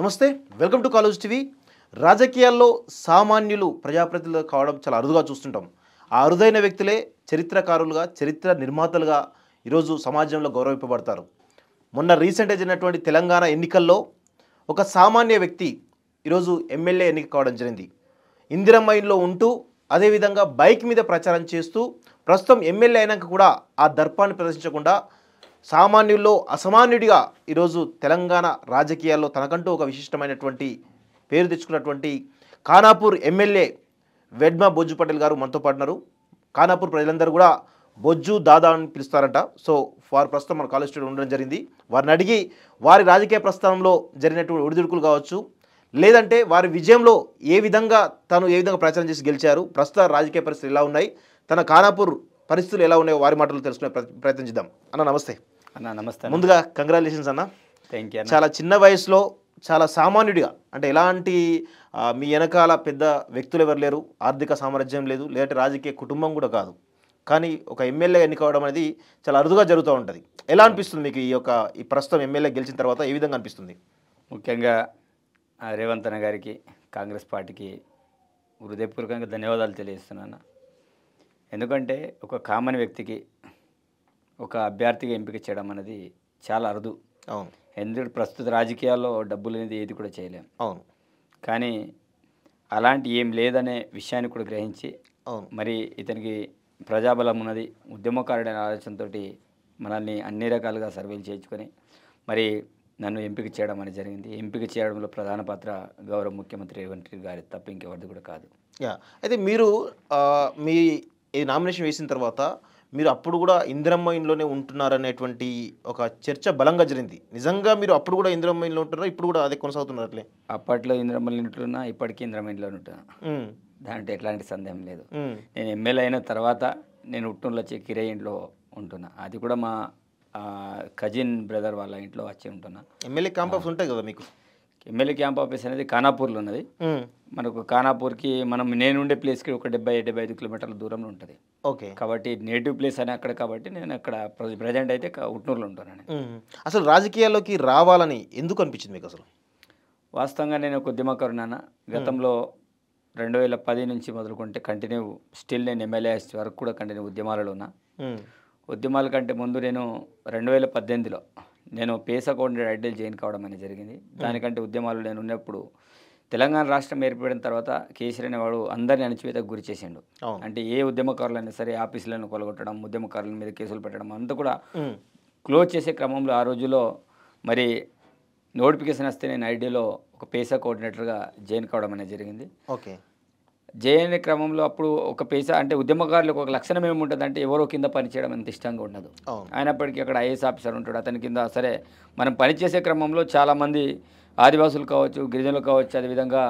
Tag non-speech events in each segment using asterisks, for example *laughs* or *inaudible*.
నమస్తే welcome to college TV రాజకీయాల్లో సామాన్యులు ప్రజాప్రతినిధులు కావడం చాలా అరుదుగా చూస్తుంటాం ఆ అరుదైన వ్యక్తులే చరిత్రకారులుగా చరిత్ర నిర్మాతలుగా ఈరోజు సమాజంలో గౌరవింపబడతారు మొన్న రీసెంట్గా జరిగినటువంటి తెలంగాణ ఎన్నికల్లో ఒక సామాన్య వ్యక్తి ఈరోజు ఎమ్మెల్యే ఎన్నిక కావడం జరిగింది ఇందిరమ్మ ఇంట్లో ఉంటూ అదేవిధంగా బైక్ మీద ప్రచారం చేస్తూ ప్రస్తుతం ఎమ్మెల్యే అయినాక కూడా ఆ దర్పాన్ని ప్రదర్శించకుండా సామాన్యుల్లో అసామాన్యుడిగా ఈరోజు తెలంగాణ రాజకీయాల్లో తనకంటూ ఒక విశిష్టమైనటువంటి పేరు తెచ్చుకున్నటువంటి ఖానాపూర్ ఎమ్మెల్యే వెడ్మ బొజ్జు పటేల్ గారు మనతో పాడినారు ఖానాపూర్ ప్రజలందరూ కూడా బొజ్జు దాదా అని పిలుస్తారంట సో వారు ప్రస్తుతం మన కాలేజ్ స్టూడెంట్ ఉండడం జరిగింది వారిని అడిగి వారి రాజకీయ ప్రస్థానంలో జరిగినటువంటి ఒడిదుడుకులు కావచ్చు లేదంటే వారి విజయంలో ఏ విధంగా తను ఏ విధంగా ప్రచారం చేసి గెలిచారు ప్రస్తుత రాజకీయ పరిస్థితులు ఎలా ఉన్నాయి తన ఖానాపూర్ పరిస్థితులు ఎలా ఉన్నాయో వారి మాటలు తెలుసుకునే ప్రయత్నించిద్దాం అన్న నమస్తే అన్న నమస్తే ముందుగా కంగ్రాచులేషన్స్ అన్న థ్యాంక్ యూ చాలా చిన్న వయసులో చాలా సామాన్యుడిగా అంటే ఎలాంటి మీ వెనకాల పెద్ద వ్యక్తులు ఎవరు లేరు ఆర్థిక సామర్థ్యం లేదు లేదంటే రాజకీయ కుటుంబం కూడా కాదు కానీ ఒక ఎమ్మెల్యే ఎన్నికవడం అనేది చాలా అరుదుగా జరుగుతూ ఉంటుంది ఎలా అనిపిస్తుంది మీకు ఈ యొక్క ఈ ప్రస్తుతం ఎమ్మెల్యే గెలిచిన తర్వాత ఏ విధంగా అనిపిస్తుంది ముఖ్యంగా రేవంత్ అన్న గారికి కాంగ్రెస్ పార్టీకి హృదయపూర్వకంగా ధన్యవాదాలు తెలియజేస్తున్నాను ఎందుకంటే ఒక కామన్ వ్యక్తికి ఒక అభ్యర్థిగా ఎంపిక చేయడం అనేది చాలా అరుదు అవును ఎందుకంటే ప్రస్తుత రాజకీయాల్లో డబ్బులు అనేది ఏది కూడా చేయలేము అవును కానీ అలాంటి ఏం లేదనే విషయాన్ని కూడా గ్రహించి అవును మరి ఇతనికి ప్రజాబలం ఉన్నది ఉద్యమకారుడైన ఆలోచనతో మనల్ని అన్ని రకాలుగా సర్వేలు చేయించుకొని మరి నన్ను ఎంపిక చేయడం అనేది జరిగింది ఎంపిక చేయడంలో ప్రధాన పాత్ర గౌరవ ముఖ్యమంత్రి రేవంత్ రెడ్డి గారి తప్ప ఇంకెవరిది కూడా కాదు అయితే మీరు మీ నామినేషన్ వేసిన తర్వాత మీరు అప్పుడు కూడా ఇంద్రమ్మ ఇంట్లోనే ఉంటున్నారనేటువంటి ఒక చర్చ బలంగా జరిగింది నిజంగా మీరు అప్పుడు కూడా ఇంద్రమ్మ ఇంట్లో ఉంటున్నారా ఇప్పుడు కూడా అదే కొనసాగుతున్నారు అట్లే అప్పట్లో ఇంద్రమ్మ ఇంట్లో ఇప్పటికీ ఇంద్రమ్మ ఇంట్లో ఉంటున్నా దాంట్లో ఎట్లాంటి సందేహం లేదు నేను ఎమ్మెల్యే అయిన తర్వాత నేను ఉట్టూరులో వచ్చే ఇంట్లో ఉంటున్నా అది కూడా మా కజిన్ బ్రదర్ వాళ్ళ ఇంట్లో వచ్చి ఉంటున్నా ఎమ్మెల్యే క్యాంపస్ ఉంటాయి కదా మీకు ఎమ్మెల్యే క్యాంప్ ఆఫీస్ అనేది ఖానాపూర్లో ఉన్నది మనకు ఖానాపూర్కి మనం నేను ఉండే ప్లేస్కి ఒక డెబ్బై డెబ్బై ఐదు కిలోమీటర్ల దూరంలో ఉంటుంది ఓకే కాబట్టి నేటివ్ ప్లేస్ అని అక్కడ కాబట్టి నేను అక్కడ ప్రజెంట్ అయితే ఉట్నూరులో ఉంటాను అసలు రాజకీయాల్లోకి రావాలని ఎందుకు అనిపించింది మీకు అసలు వాస్తవంగా నేను ఒక ఉద్యమకరుణాన గతంలో రెండు వేల పది నుంచి మొదలుకుంటే కంటిన్యూ స్టిల్ నేను ఎమ్మెల్యే వరకు కూడా కంటిన్యూ ఉద్యమాలలో ఉన్నా ఉద్యమాల కంటే ముందు నేను రెండు వేల పద్దెనిమిదిలో నేను పేస కోఆర్డినేటర్ ఐడియల్ జాయిన్ కావడం అనేది జరిగింది దానికంటే ఉద్యమాలు నేను ఉన్నప్పుడు తెలంగాణ రాష్ట్రం ఏర్పడిన తర్వాత కేసీఆర్ అనేవాడు అందరిని అణచివేతకు గురి చేసిండు అంటే ఏ ఉద్యమకారులైనా సరే ఆఫీసులను కొలగొట్టడం ఉద్యమకారుల మీద కేసులు పెట్టడం అంతా కూడా క్లోజ్ చేసే క్రమంలో ఆ రోజులో మరి నోటిఫికేషన్ వస్తే నేను ఐడియాలో ఒక పేసా కోఆర్డినేటర్గా జాయిన్ కావడం అనేది జరిగింది ఓకే జేఎన్ఏ క్రమంలో అప్పుడు ఒక పేస అంటే ఉద్యమకారులకు ఒక లక్షణం అంటే ఎవరో కింద పనిచేయడం అంత ఇష్టంగా ఉండదు అయినప్పటికీ అక్కడ ఐఏఎస్ ఆఫీసర్ ఉంటాడు అతని కింద సరే మనం పనిచేసే క్రమంలో చాలామంది ఆదివాసులు కావచ్చు గిరిజనులు కావచ్చు అదేవిధంగా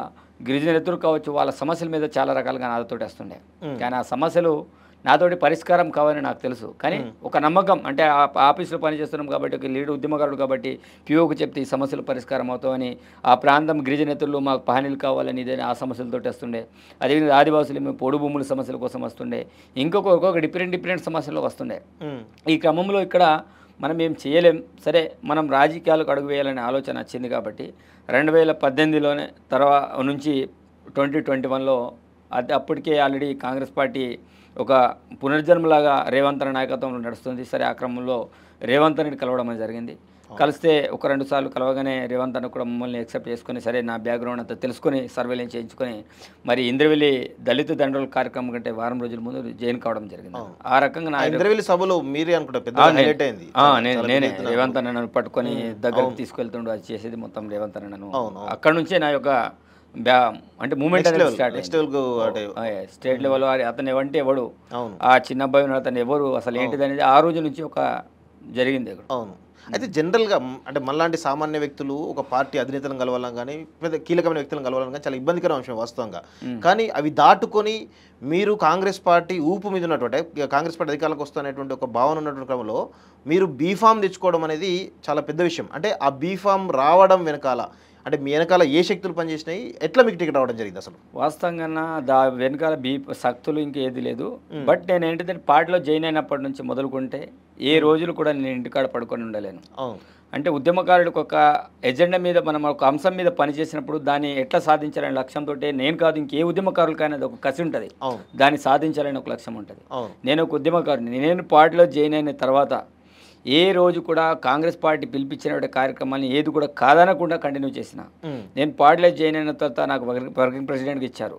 గిరిజనేతలు కావచ్చు వాళ్ళ సమస్యల మీద చాలా రకాలుగా నాదతోటి వస్తుండే కానీ ఆ సమస్యలు నాతోటి పరిష్కారం కావాలని నాకు తెలుసు కానీ ఒక నమ్మకం అంటే ఆఫీసులో పనిచేస్తున్నాం కాబట్టి ఒక లీడ్ ఉద్యమకారుడు కాబట్టి పిఓకు చెప్తే ఈ సమస్యలు పరిష్కారం అవుతామని ఆ ప్రాంతం గిరిజనేతలు మాకు పహనీలు కావాలని ఇదే ఆ సమస్యలతో వస్తుండే అదేవిధంగా ఆదివాసులు మేము పొడు భూముల సమస్యల కోసం వస్తుండే ఇంకొక ఒక్కొక్క డిఫరెంట్ డిఫరెంట్ సమస్యలు వస్తుండే ఈ క్రమంలో ఇక్కడ మనం ఏం చేయలేం సరే మనం రాజకీయాలకు అడుగు వేయాలనే ఆలోచన వచ్చింది కాబట్టి రెండు వేల పద్దెనిమిదిలోనే తర్వాత నుంచి ట్వంటీ ట్వంటీ వన్లో అది అప్పటికే ఆల్రెడీ కాంగ్రెస్ పార్టీ ఒక పునర్జన్మలాగా రేవంత్ రెడ్డి నాయకత్వంలో నడుస్తుంది సరే ఆ క్రమంలో రేవంత్ రెడ్డి కలవడం జరిగింది కలిస్తే ఒక రెండు సార్లు కలవగానే రేవంత్ అని కూడా మమ్మల్ని యాక్సెప్ట్ చేసుకుని సరే నా బ్యాక్గ్రౌండ్ అంతా తెలుసుకొని సర్వేలెన్స్ చేయించుకొని మరి ఇంద్రవెల్లి దళిత దండ్రుల కార్యక్రమం కంటే వారం రోజుల ముందు జైన్ కావడం జరిగింది ఆ రకంగా నా ఇంద్రవెల్లి సభలో మీరే అనుకుంటే నేనే రేవంత్ అన్న నన్ను పట్టుకొని దగ్గరకు తీసుకెళ్తుండు అది చేసేది మొత్తం రేవంత్ అన్న నన్ను అక్కడ నుంచే నా యొక్క అంటే మూమెంట్ స్టేట్ లెవెల్ అతను ఎవంటే ఎవడు ఆ చిన్న అబ్బాయి అతను ఎవరు అసలు ఏంటిది అనేది ఆ రోజు నుంచి ఒక జరిగింది అవును అయితే జనరల్గా అంటే మనలాంటి సామాన్య వ్యక్తులు ఒక పార్టీ అధినేతలను కలవాలని కానీ పెద్ద కీలకమైన వ్యక్తులను కలవాలని కానీ చాలా ఇబ్బందికర అంశం వాస్తవంగా కానీ అవి దాటుకొని మీరు కాంగ్రెస్ పార్టీ ఊపు మీద ఉన్నటువంటి కాంగ్రెస్ పార్టీ అధికారులకు వస్తున్నటువంటి ఒక భావన ఉన్నటువంటి క్రమంలో మీరు బీఫామ్ తెచ్చుకోవడం అనేది చాలా పెద్ద విషయం అంటే ఆ బీఫామ్ రావడం వెనకాల అంటే మీ వెనకాల ఏ శక్తులు పనిచేసినాయి ఎట్లా మీకు టికెట్ అవ్వడం జరిగింది అసలు వాస్తవంగా దా వెనకాల బీ శక్తులు ఇంకేది లేదు బట్ నేను ఏంటంటే పార్టీలో జాయిన్ అయినప్పటి నుంచి మొదలుకుంటే ఏ రోజులు కూడా నేను ఇంటికాడ పడుకొని ఉండలేను అంటే ఉద్యమకారుడికి ఒక ఎజెండా మీద మనం ఒక అంశం మీద పనిచేసినప్పుడు దాన్ని ఎట్లా సాధించాలనే లక్ష్యంతో నేను కాదు ఇంకే ఉద్యమకారులకైనా ఒక కసి ఉంటుంది దాన్ని సాధించాలని ఒక లక్ష్యం ఉంటుంది నేను ఒక ఉద్యమకారుని నేను పార్టీలో జాయిన్ అయిన తర్వాత ఏ రోజు కూడా కాంగ్రెస్ పార్టీ పిలిపించిన కార్యక్రమాన్ని ఏది కూడా కాదనకుండా కంటిన్యూ చేసిన నేను జాయిన్ అయిన తర్వాత నాకు వర్కింగ్ ప్రెసిడెంట్కి ఇచ్చారు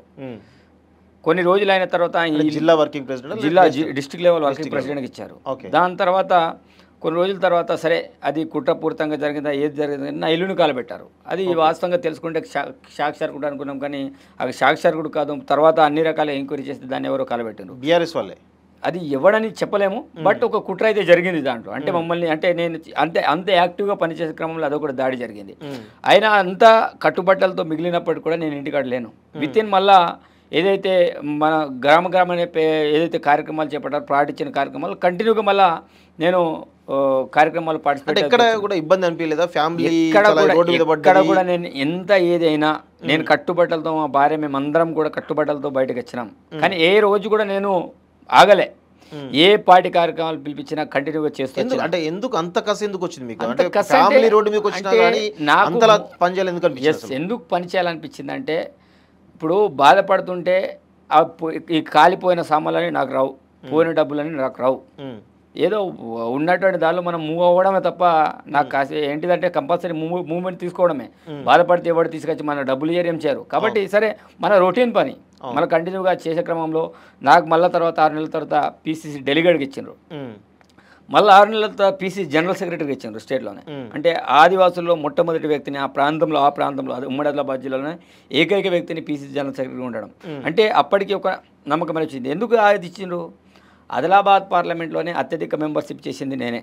కొన్ని రోజులు అయిన తర్వాత జిల్లా వర్కింగ్ ప్రెసిడెంట్ జిల్లా డిస్టిక్ లెవెల్ వర్కింగ్ ప్రెసిడెంట్కి ఇచ్చారు దాని తర్వాత కొన్ని రోజుల తర్వాత సరే అది కుట్రపూరితంగా జరిగిందా ఏది జరిగిందని నా ఇల్లుని కాలబెట్టారు అది వాస్తవంగా తెలుసుకుంటే సాక్షార్ కూడా అనుకున్నాం కానీ అది సాక్షార్ కాదు తర్వాత అన్ని రకాల ఎంక్వైరీ చేస్తే దాన్ని ఎవరో కాలబెట్టారు బీఆర్ఎస్ వాళ్ళే అది ఇవ్వడని చెప్పలేము బట్ ఒక కుట్ర అయితే జరిగింది దాంట్లో అంటే మమ్మల్ని అంటే నేను అంతే అంత యాక్టివ్గా పనిచేసే క్రమంలో అదొకటి దాడి జరిగింది అయినా అంతా కట్టుబట్టలతో మిగిలినప్పటికీ కూడా నేను ఇంటికాడ లేను విత్ ఇన్ మళ్ళా ఏదైతే మన గ్రామ గ్రామ ఏదైతే కార్యక్రమాలు చేపట్టారో పాటించిన కార్యక్రమాలు కంటిన్యూగా మళ్ళా నేను కార్యక్రమాలు పాటిస్తాను ఎక్కడ కూడా ఇబ్బంది అనిపించలేదా ఫ్యామిలీ కూడా నేను ఎంత ఏదైనా నేను కట్టుబట్టలతో మా భార్య మేమందరం కూడా కట్టుబట్టలతో బయటకు వచ్చినాం కానీ ఏ రోజు కూడా నేను ఆగలే ఏ పార్టీ కార్యక్రమాలు పిలిపించినా కంటిన్యూగా చేస్తుంది అంటే ఎందుకు అంత కసి ఎందుకు వచ్చింది మీకు ఫ్యామిలీ రోడ్డు మీకు నాకు ఎందుకు ఎందుకు పనిచేయాలనిపించింది అంటే ఇప్పుడు బాధపడుతుంటే ఈ కాలిపోయిన సామాన్లు నాకు రావు పోయిన డబ్బులని నాకు రావు ఏదో ఉన్నటువంటి దానిలో మనం మూవ్ అవ్వడమే తప్ప నాకు కాసే ఏంటిదంటే కంపల్సరీ మూవ్ మూవ్మెంట్ తీసుకోవడమే బాధపడితే ఎవరు తీసుకొచ్చి మన డబ్బులు ఏరియం చేయరు కాబట్టి సరే మన రొటీన్ పని మన కంటిన్యూగా చేసే క్రమంలో నాకు మళ్ళీ తర్వాత ఆరు నెలల తర్వాత పీసీసీ డెలిగేట్కి ఇచ్చిండ్రు మళ్ళీ ఆరు నెలల తర్వాత పీసీ జనరల్ సెక్రటరీకి ఇచ్చిండ్రు స్టేట్లోనే అంటే ఆదివాసుల్లో మొట్టమొదటి వ్యక్తిని ఆ ప్రాంతంలో ఆ ప్రాంతంలో అది ఉమ్మడి ఆదిలాబాద్ జిల్లాలోనే ఏకైక వ్యక్తిని పీసీసీ జనరల్ సెక్రటరీ ఉండడం అంటే అప్పటికి ఒక నమ్మకం వచ్చింది ఎందుకు అది ఇచ్చిండ్రు ఆదిలాబాద్ పార్లమెంట్లోనే అత్యధిక మెంబర్షిప్ చేసింది నేనే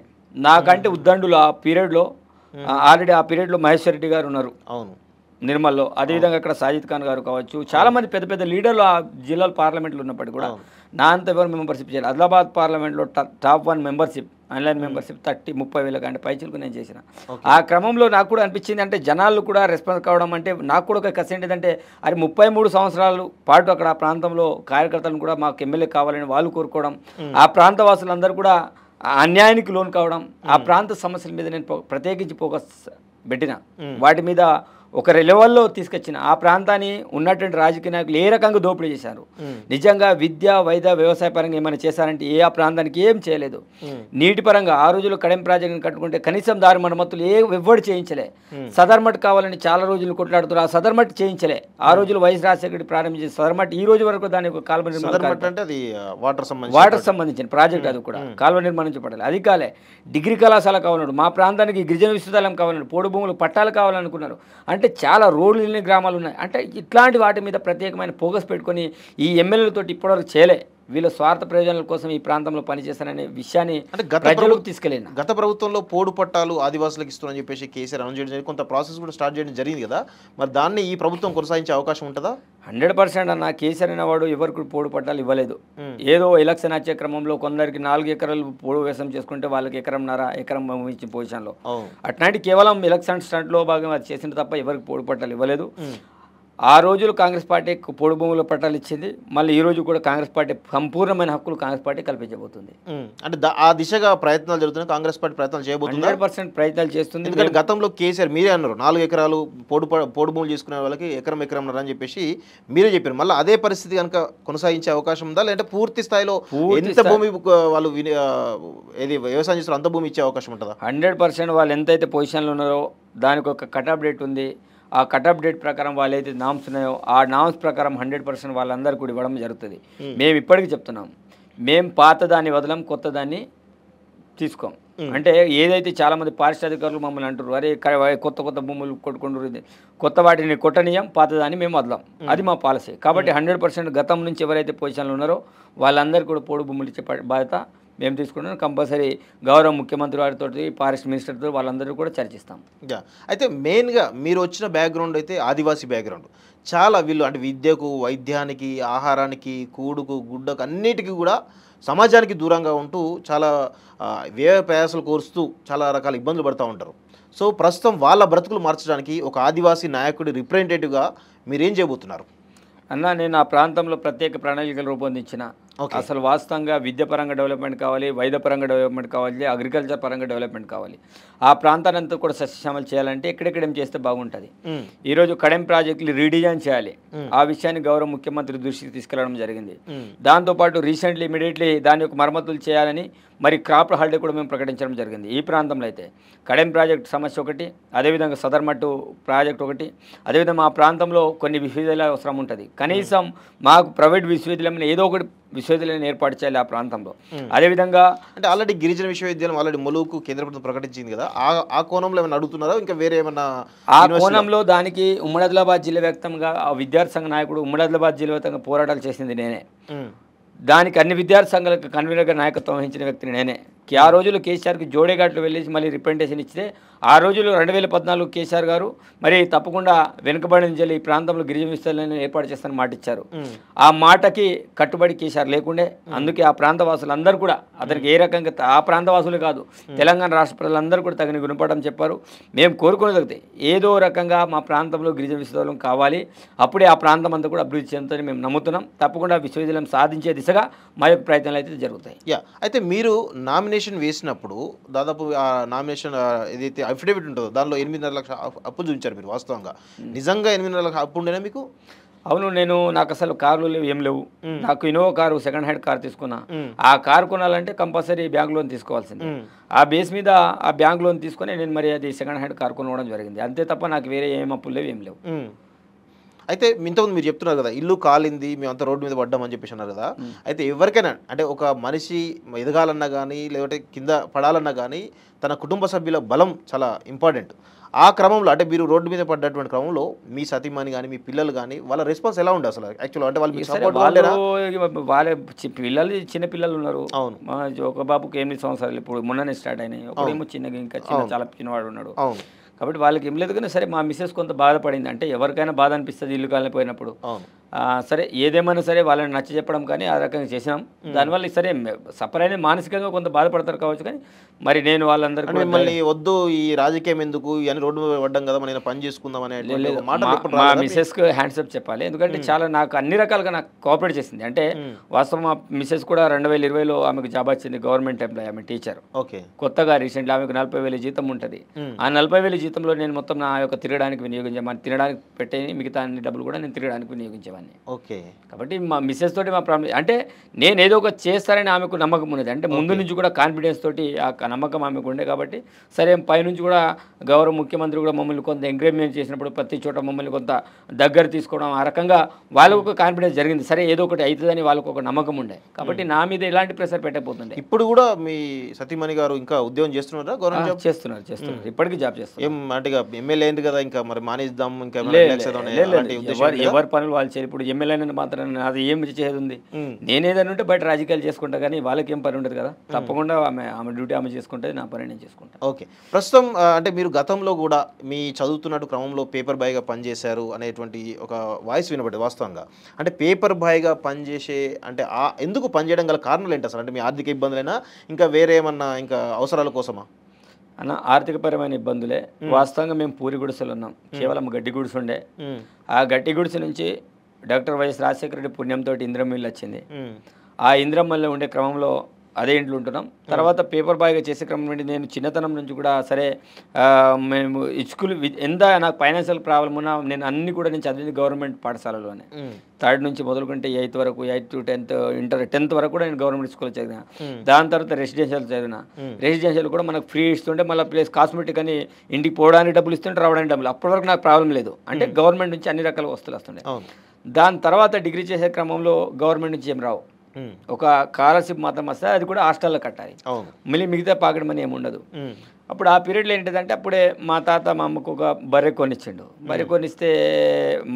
నాకంటే ఉద్దండులు ఆ పీరియడ్లో ఆల్రెడీ ఆ పీరియడ్లో మహేశ్వర్ రెడ్డి గారు ఉన్నారు అవును నిర్మల్లో అదేవిధంగా అక్కడ సాజిద్ ఖాన్ గారు కావచ్చు చాలామంది పెద్ద పెద్ద లీడర్లు ఆ జిల్లాల పార్లమెంట్లో ఉన్నప్పటికీ కూడా నా అంత ఎవరు మెంబర్షిప్ చేయాలి ఆదిలాబాద్ పార్లమెంట్లో top one membership online membership thirty ముప్పై వేల కంటే పైచులకు నేను చేసిన ఆ క్రమంలో నాకు కూడా అనిపించింది అంటే జనాలు కూడా రెస్పాన్స్ కావడం అంటే నాకు కూడా ఒక కసి ఏంటంటే అది ముప్పై మూడు సంవత్సరాలు పాటు అక్కడ ఆ ప్రాంతంలో కార్యకర్తలను కూడా మాకు ఎమ్మెల్యే కావాలని వాళ్ళు కోరుకోవడం ఆ ప్రాంత వాసులందరూ కూడా అన్యాయానికి లోన్ కావడం ఆ ప్రాంత సమస్యల మీద నేను ప్రత్యేకించి ఫోకస్ పెట్టిన వాటి మీద ఒక లెవెల్లో తీసుకొచ్చిన ఆ ప్రాంతాన్ని ఉన్నటువంటి రాజకీయ నాయకులు ఏ రకంగా దోపిడీ చేశారు నిజంగా విద్య వైద్య వ్యవసాయ పరంగా ఏమైనా చేశారంటే ఏ ఆ ప్రాంతానికి ఏం చేయలేదు నీటి పరంగా ఆ రోజులు కడెం ప్రాజెక్టును కట్టుకుంటే కనీసం దారి మరమ్మతులు ఏ ఎవ్వడు చేయించలే సదర్మట్ కావాలని చాలా రోజులు కొట్లాడుతారు ఆ సదర్మట్ చేయించలే ఆ రోజులు వైఎస్ రాజశేఖర్ ప్రారంభించిన సదర్మట్ ఈ రోజు వరకు దాని యొక్క కాలువ నిర్మాణం వాటర్ సంబంధించిన ప్రాజెక్ట్ అది కూడా కాలువ నిర్మాణం చేపట్టాలి అది కాలే డిగ్రీ కళాశాల కావాలన్నాడు మా ప్రాంతానికి గిరిజన విశ్వవిద్యాలయం కావాలన్నాడు పోడు భూములు పట్టాలు కావాలనుకున్నారు అంటే అంటే చాలా రోడ్లు లేని గ్రామాలు ఉన్నాయి అంటే ఇట్లాంటి వాటి మీద ప్రత్యేకమైన ఫోకస్ పెట్టుకొని ఈ ఎమ్మెల్యేలతో ఇప్పటివరకు చేయలే వీళ్ళ స్వార్థ ప్రయోజనాల కోసం ఈ ప్రాంతంలో పనిచేస్తాననే విషయాన్ని ప్రజలకు తీసుకెళ్ళిన గత ప్రభుత్వంలో పోడు పట్టాలు ఆదివాసులకు ఇస్తున్నారని చెప్పేసి కేసీఆర్ అనౌన్స్ చేయడం కొంత ప్రాసెస్ కూడా స్టార్ట్ చేయడం జరిగింది కదా మరి దాన్ని ఈ ప్రభుత్వం కొనసాగించే అవకాశం ఉంటుందా హండ్రెడ్ పర్సెంట్ అన్న కేసీఆర్ వాడు ఎవరికి పోడు పట్టాలు ఇవ్వలేదు ఏదో ఎలక్షన్ వచ్చే క్రమంలో కొందరికి నాలుగు ఎకరాలు పోడు వ్యవసాయం చేసుకుంటే వాళ్ళకి ఎకరంన్నర ఎకరం ఇచ్చిన పొజిషన్లో అట్లాంటి కేవలం ఎలక్షన్ స్టంట్లో భాగంగా చేసిన తప్ప ఎవరికి పోడు పట్టాలు ఇవ్వలేదు ఆ రోజులు కాంగ్రెస్ పార్టీకి పొడి భూముల పట్టాలు ఇచ్చింది మళ్ళీ ఈ రోజు కూడా కాంగ్రెస్ పార్టీ సంపూర్ణమైన హక్కులు కాంగ్రెస్ పార్టీ కల్పించబోతుంది అంటే ఆ దిశగా ప్రయత్నాలు జరుగుతున్నాయి కాంగ్రెస్ పార్టీ ప్రయత్నాలు చేయబోతుంది హండ్రెడ్ పర్సెంట్ ప్రయత్నాలు చేస్తుంది ఎందుకంటే గతంలో కేసీఆర్ మీరే అన్నారు నాలుగు ఎకరాలు పొడి పొడి భూములు చేసుకునే వాళ్ళకి ఎకరం ఎకరం అని చెప్పేసి మీరే చెప్పారు మళ్ళీ అదే పరిస్థితి కనుక కొనసాగించే అవకాశం ఉందా లేదంటే పూర్తి స్థాయిలో ఎంత భూమి వాళ్ళు ఏది వ్యవసాయం చేస్తారు అంత భూమి ఇచ్చే అవకాశం ఉంటుందా హండ్రెడ్ పర్సెంట్ వాళ్ళు ఎంతైతే పొజిషన్లు ఉన్నారో దానికి ఒక కటాప్ డేట్ ఉంది ఆ కటప్ డేట్ ప్రకారం వాళ్ళైతే నామ్స్ ఉన్నాయో ఆ నామ్స్ ప్రకారం హండ్రెడ్ పర్సెంట్ వాళ్ళందరూ కూడా ఇవ్వడం జరుగుతుంది మేము ఇప్పటికీ చెప్తున్నాం మేము పాత దాన్ని వదలం కొత్త దాన్ని తీసుకోం అంటే ఏదైతే చాలామంది పారిశ్రామికారులు మమ్మల్ని అంటారు అరే కొత్త కొత్త భూములు కొట్టుకుంటారు కొత్త వాటిని కొట్టనీయం పాతదాన్ని మేము వదలం అది మా పాలసీ కాబట్టి హండ్రెడ్ గతం నుంచి ఎవరైతే పొజిషన్లు ఉన్నారో వాళ్ళందరికీ కూడా పోడు భూములు ఇచ్చే బాధ్యత మేము తీసుకుంటాం కంపల్సరీ గౌరవ ముఖ్యమంత్రి వారితో ఫారెస్ట్ మినిస్టర్తో వాళ్ళందరూ కూడా చర్చిస్తాం అయితే మెయిన్గా మీరు వచ్చిన బ్యాక్గ్రౌండ్ అయితే ఆదివాసీ బ్యాక్గ్రౌండ్ చాలా వీళ్ళు అంటే విద్యకు వైద్యానికి ఆహారానికి కూడుకు గుడ్డకు అన్నిటికీ కూడా సమాజానికి దూరంగా ఉంటూ చాలా వ్యయ ప్రయాసాలు కోరుస్తూ చాలా రకాల ఇబ్బందులు పడుతూ ఉంటారు సో ప్రస్తుతం వాళ్ళ బ్రతుకులు మార్చడానికి ఒక ఆదివాసీ నాయకుడి రిప్రజెంటేటివ్గా మీరేం చేయబోతున్నారు అన్న నేను ఆ ప్రాంతంలో ప్రత్యేక ప్రణాళికలు రూపొందించిన అసలు వాస్తవంగా విద్యపరంగా డెవలప్మెంట్ కావాలి వైద్యపరంగా డెవలప్మెంట్ కావాలి అగ్రికల్చర్ పరంగా డెవలప్మెంట్ కావాలి ఆ అంతా కూడా సస్యశ్యామలు చేయాలంటే ఎక్కడెక్కడేం చేస్తే బాగుంటుంది ఈరోజు కడెం ప్రాజెక్టులు రీడిజైన్ చేయాలి ఆ విషయాన్ని గౌరవ ముఖ్యమంత్రి దృష్టికి తీసుకెళ్లడం జరిగింది దాంతోపాటు రీసెంట్లీ ఇమీడియట్లీ దాని యొక్క మరమ్మతులు చేయాలని మరి క్రాప్ హాలిడే కూడా మేము ప్రకటించడం జరిగింది ఈ ప్రాంతంలో అయితే కడెం ప్రాజెక్ట్ సమస్య ఒకటి అదేవిధంగా సదర్మట్టు ప్రాజెక్ట్ ఒకటి అదేవిధంగా మా ప్రాంతంలో కొన్ని విశ్వవిద్యాలయాలు అవసరం ఉంటుంది కనీసం మాకు ప్రైవేట్ విశ్వవిద్యాలయం ఏదో ఒకటి విశ్వవిద్యాలయం ఏర్పాటు చేయాలి ఆ ప్రాంతంలో అదేవిధంగా అంటే ఆల్రెడీ గిరిజన విశ్వవిద్యాలయం ఆల్రెడీ ములుగు కేంద్ర ప్రభుత్వం ప్రకటించింది కదా ఆ కోణంలో ఏమైనా అడుగుతున్నారా ఇంకా వేరే ఏమైనా ఆ కోణంలో దానికి ఉమ్మడి ఆదిలాబాద్ జిల్లా వ్యక్తంగా ఆ విద్యార్థి సంఘ నాయకుడు ఉమ్మడి ఆదిలాబాద్ జిల్లా వ్యక్తంగా పోరాటాలు చేసింది నేనే దానికి అన్ని విద్యార్థి సంఘాలకు కన్వీనర్గా నాయకత్వం వహించిన వ్యక్తిని నేనే ఆ రోజులు కేసీఆర్కి జోడేఘాట్లు వెళ్ళేసి మళ్ళీ రిప్రజెంటేషన్ ఇచ్చితే ఆ రోజులు రెండు వేల పద్నాలుగు కేసీఆర్ గారు మరి తప్పకుండా వెనుకబడి జల్లి ఈ ప్రాంతంలో గిరిజన విస్తరణ ఏర్పాటు చేస్తానని మాట ఇచ్చారు ఆ మాటకి కట్టుబడి కేసీఆర్ లేకుండే అందుకే ఆ ప్రాంతవాసులు అందరూ కూడా అతనికి ఏ రకంగా ఆ ప్రాంతవాసులు కాదు తెలంగాణ రాష్ట్ర ప్రజలందరూ కూడా తగిన గుణపడడం చెప్పారు మేము కోరుకునే తగ్గితే ఏదో రకంగా మా ప్రాంతంలో గిరిజన విశ్వవిద్యాలయం కావాలి అప్పుడే ఆ ప్రాంతం అంతా కూడా అభివృద్ధి చెందుతుందని మేము నమ్ముతున్నాం తప్పకుండా విశ్వవిద్యాలయం సాధించే దిశగా మా యొక్క ప్రయత్నాలు అయితే జరుగుతాయి అయితే మీరు నామినే నామినేషన్ వేసినప్పుడు దాదాపు ఆ నామినేషన్ ఏదైతే అఫిడేవిట్ ఉంటుందో దానిలో ఎనిమిదిన్నర లక్షల అప్పు చూపించారు మీరు వాస్తవంగా నిజంగా ఎనిమిదిన్నర లక్షల అప్పు ఉండేనా మీకు అవును నేను నాకు అసలు కార్లు లేవు ఏం లేవు నాకు Innova car second hand car తీసుకున్నా ఆ కార్ కొనాలంటే కంపల్సరీ బ్యాంక్ లోన్ తీసుకోవాల్సింది ఆ బేస్ మీద ఆ బ్యాంక్ లోన్ తీసుకొని నేను మరి అది సెకండ్ హ్యాండ్ కార్ కొనవడం జరిగింది అంతే తప్ప నాకు వేరే ఏం అప్పులు లేవు ఏం లేవు అయితే ఇంతకుముందు మీరు చెప్తున్నారు కదా ఇల్లు కాలింది మేము అంత రోడ్డు మీద పడ్డామని చెప్పేసి అన్నారు కదా అయితే ఎవరికైనా అంటే ఒక మనిషి ఎదగాలన్నా కానీ లేదంటే కింద పడాలన్నా కానీ తన కుటుంబ సభ్యుల బలం చాలా ఇంపార్టెంట్ ఆ క్రమంలో అంటే మీరు రోడ్డు మీద పడ్డటువంటి క్రమంలో మీ సతీమాని కానీ మీ పిల్లలు కానీ వాళ్ళ రెస్పాన్స్ ఎలా ఉండే అసలు యాక్చువల్ అంటే వాళ్ళు సపోర్ట్ వాళ్ళే పిల్లలు చిన్న పిల్లలు ఉన్నారు అవును ఒక బాబుకి ఎనిమిది సంవత్సరాలు ఇప్పుడు మొన్ననే స్టార్ట్ అయినాయి ఒకడేమో చిన్నగా ఇంకా చాలా చిన్నవాడు ఉన్నాడు అవును కాబట్టి వాళ్ళకి ఏం లేదు కానీ సరే మా మిస్సెస్ కొంత బాధపడింది అంటే ఎవరికైనా బాధ అనిపిస్తుంది ఇల్లు కాలిపోయినప్పుడు సరే ఏదేమైనా సరే వాళ్ళని నచ్చ చెప్పడం కానీ ఆ రకంగా చేసినాం దానివల్ల సరే సఫర్ మానసికంగా కొంత బాధపడతారు కావచ్చు కానీ మరి నేను వాళ్ళందరికీ మిమ్మల్ని వద్దు ఈ రాజకీయం ఎందుకు ఇవన్నీ రోడ్డు పడ్డం కదా మనం పని చేసుకుందాం అనే మా మిసెస్కి హ్యాండ్సప్ చెప్పాలి ఎందుకంటే చాలా నాకు అన్ని రకాలుగా నాకు కోఆపరేట్ చేసింది అంటే వాస్తవం మా మిసెస్ కూడా రెండు వేల ఇరవైలో ఆమెకు జాబ్ వచ్చింది గవర్నమెంట్ ఎంప్లాయ్ ఆమె టీచర్ ఓకే కొత్తగా రీసెంట్లీ ఆమెకు నలభై వేల జీతం ఉంటుంది ఆ నలభై వేల జీతంలో నేను మొత్తం నా యొక్క తిరగడానికి వినియోగించాను తినడానికి పెట్టేని మిగతా అన్ని డబ్బులు కూడా నేను తిరగడానికి వినియోగించేవాను దాన్ని ఓకే కాబట్టి మా మిస్సెస్ తోటి మా ప్రాబ్లం అంటే నేను ఏదో ఒక చేస్తానని ఆమెకు నమ్మకం ఉన్నది అంటే ముందు నుంచి కూడా కాన్ఫిడెన్స్ తోటి ఆ నమ్మకం ఆమెకు ఉండే కాబట్టి సరే పైనుంచి కూడా గౌరవ ముఖ్యమంత్రి కూడా మమ్మల్ని కొంత ఎంకరేజ్మెంట్ చేసినప్పుడు ప్రతి చోట మమ్మల్ని కొంత దగ్గర తీసుకోవడం ఆ రకంగా వాళ్ళకు ఒక కాన్ఫిడెన్స్ జరిగింది సరే ఏదో ఒకటి అవుతుందని వాళ్ళకు ఒక నమ్మకం ఉండే కాబట్టి నా మీద ఎలాంటి ప్రెషర్ పెట్టకపోతుండే ఇప్పుడు కూడా మీ సతీమణి గారు ఇంకా ఉద్యోగం చేస్తున్నారా గౌరవం జాబ్ చేస్తున్నారు చేస్తున్నారు ఇప్పటికీ జాబ్ చేస్తున్నారు ఎంఎల్ఏ ఎమ్మెల్యే కదా ఇంకా మరి మానేద్దాం ఇంకా ఎవరి పనులు వాళ్ళు చేరి ఇప్పుడు ఎమ్మెల్యేని మాత్రం అది ఏం చేసేది ఉంది నేనేదని ఉంటే బయట రాజకీయాలు చేసుకుంటా కానీ వాళ్ళకి ఏం పని ఉండదు కదా తప్పకుండా ఆమె ఆమె డ్యూటీ ఆమె చేసుకుంటే నా పని నేను చేసుకుంటాను ఓకే ప్రస్తుతం అంటే మీరు గతంలో కూడా మీ చదువుతున్నట్టు క్రమంలో పేపర్ బాయ్గా పనిచేశారు అనేటువంటి ఒక వాయిస్ వినబడి వాస్తవంగా అంటే పేపర్ బాయ్గా పనిచేసే అంటే ఆ ఎందుకు పనిచేయడం గల కారణాలు ఏంటి అసలు అంటే మీ ఆర్థిక ఇబ్బందులైనా ఇంకా వేరే ఏమన్నా ఇంకా అవసరాల కోసమా అన్న ఆర్థికపరమైన ఇబ్బందులే వాస్తవంగా మేము పూరి గుడిసెలు ఉన్నాం కేవలం గడ్డి గుడిసె ఉండే ఆ గడ్డి గుడిసె నుంచి డాక్టర్ వైఎస్ రాజశేఖర రెడ్డి పుణ్యంతో ఇంద్రం ఇల్లు వచ్చింది ఆ ఇంద్రం ఉండే క్రమంలో అదే ఇంట్లో ఉంటున్నాం తర్వాత పేపర్ బాయ్గా చేసే క్రమం నుండి నేను చిన్నతనం నుంచి కూడా సరే మేము స్కూల్ ఎంత నాకు ఫైనాన్షియల్ ప్రాబ్లం ఉన్నా నేను అన్ని కూడా నేను చదివింది గవర్నమెంట్ పాఠశాలలోనే థర్డ్ నుంచి మొదలుకుంటే ఎయిత్ వరకు eighth to tenth inter tenth వరకు కూడా నేను గవర్నమెంట్ స్కూల్ చదివిన దాని తర్వాత రెసిడెన్షియల్ చదివిన రెసిడెన్షియల్ కూడా మనకు ఫ్రీ ఇస్తుంటే మళ్ళీ ప్లేస్ కాస్మెటిక్ అని ఇంటికి పోవడానికి డబ్బులు ఇస్తుంటే రావడానికి డబ్బులు అప్పటి వరకు నాకు ప్రాబ్లం లేదు అంటే గవర్నమెంట్ నుంచి అన్ని రకాల వస్తువులు వస్తుండే దాని తర్వాత డిగ్రీ చేసే క్రమంలో గవర్నమెంట్ నుంచి ఏం రావు ఒక స్కాలర్షిప్ మాత్రం వస్తే అది కూడా హాస్టల్లో కట్టాలి మళ్ళీ మిగతా పాకెట్ మనీ ఏమి ఉండదు అప్పుడు ఆ పీరియడ్లో ఏంటిదంటే అప్పుడే మా తాత మా అమ్మకు ఒక బర్రె కొనిచ్చిండు బర్రె కొనిస్తే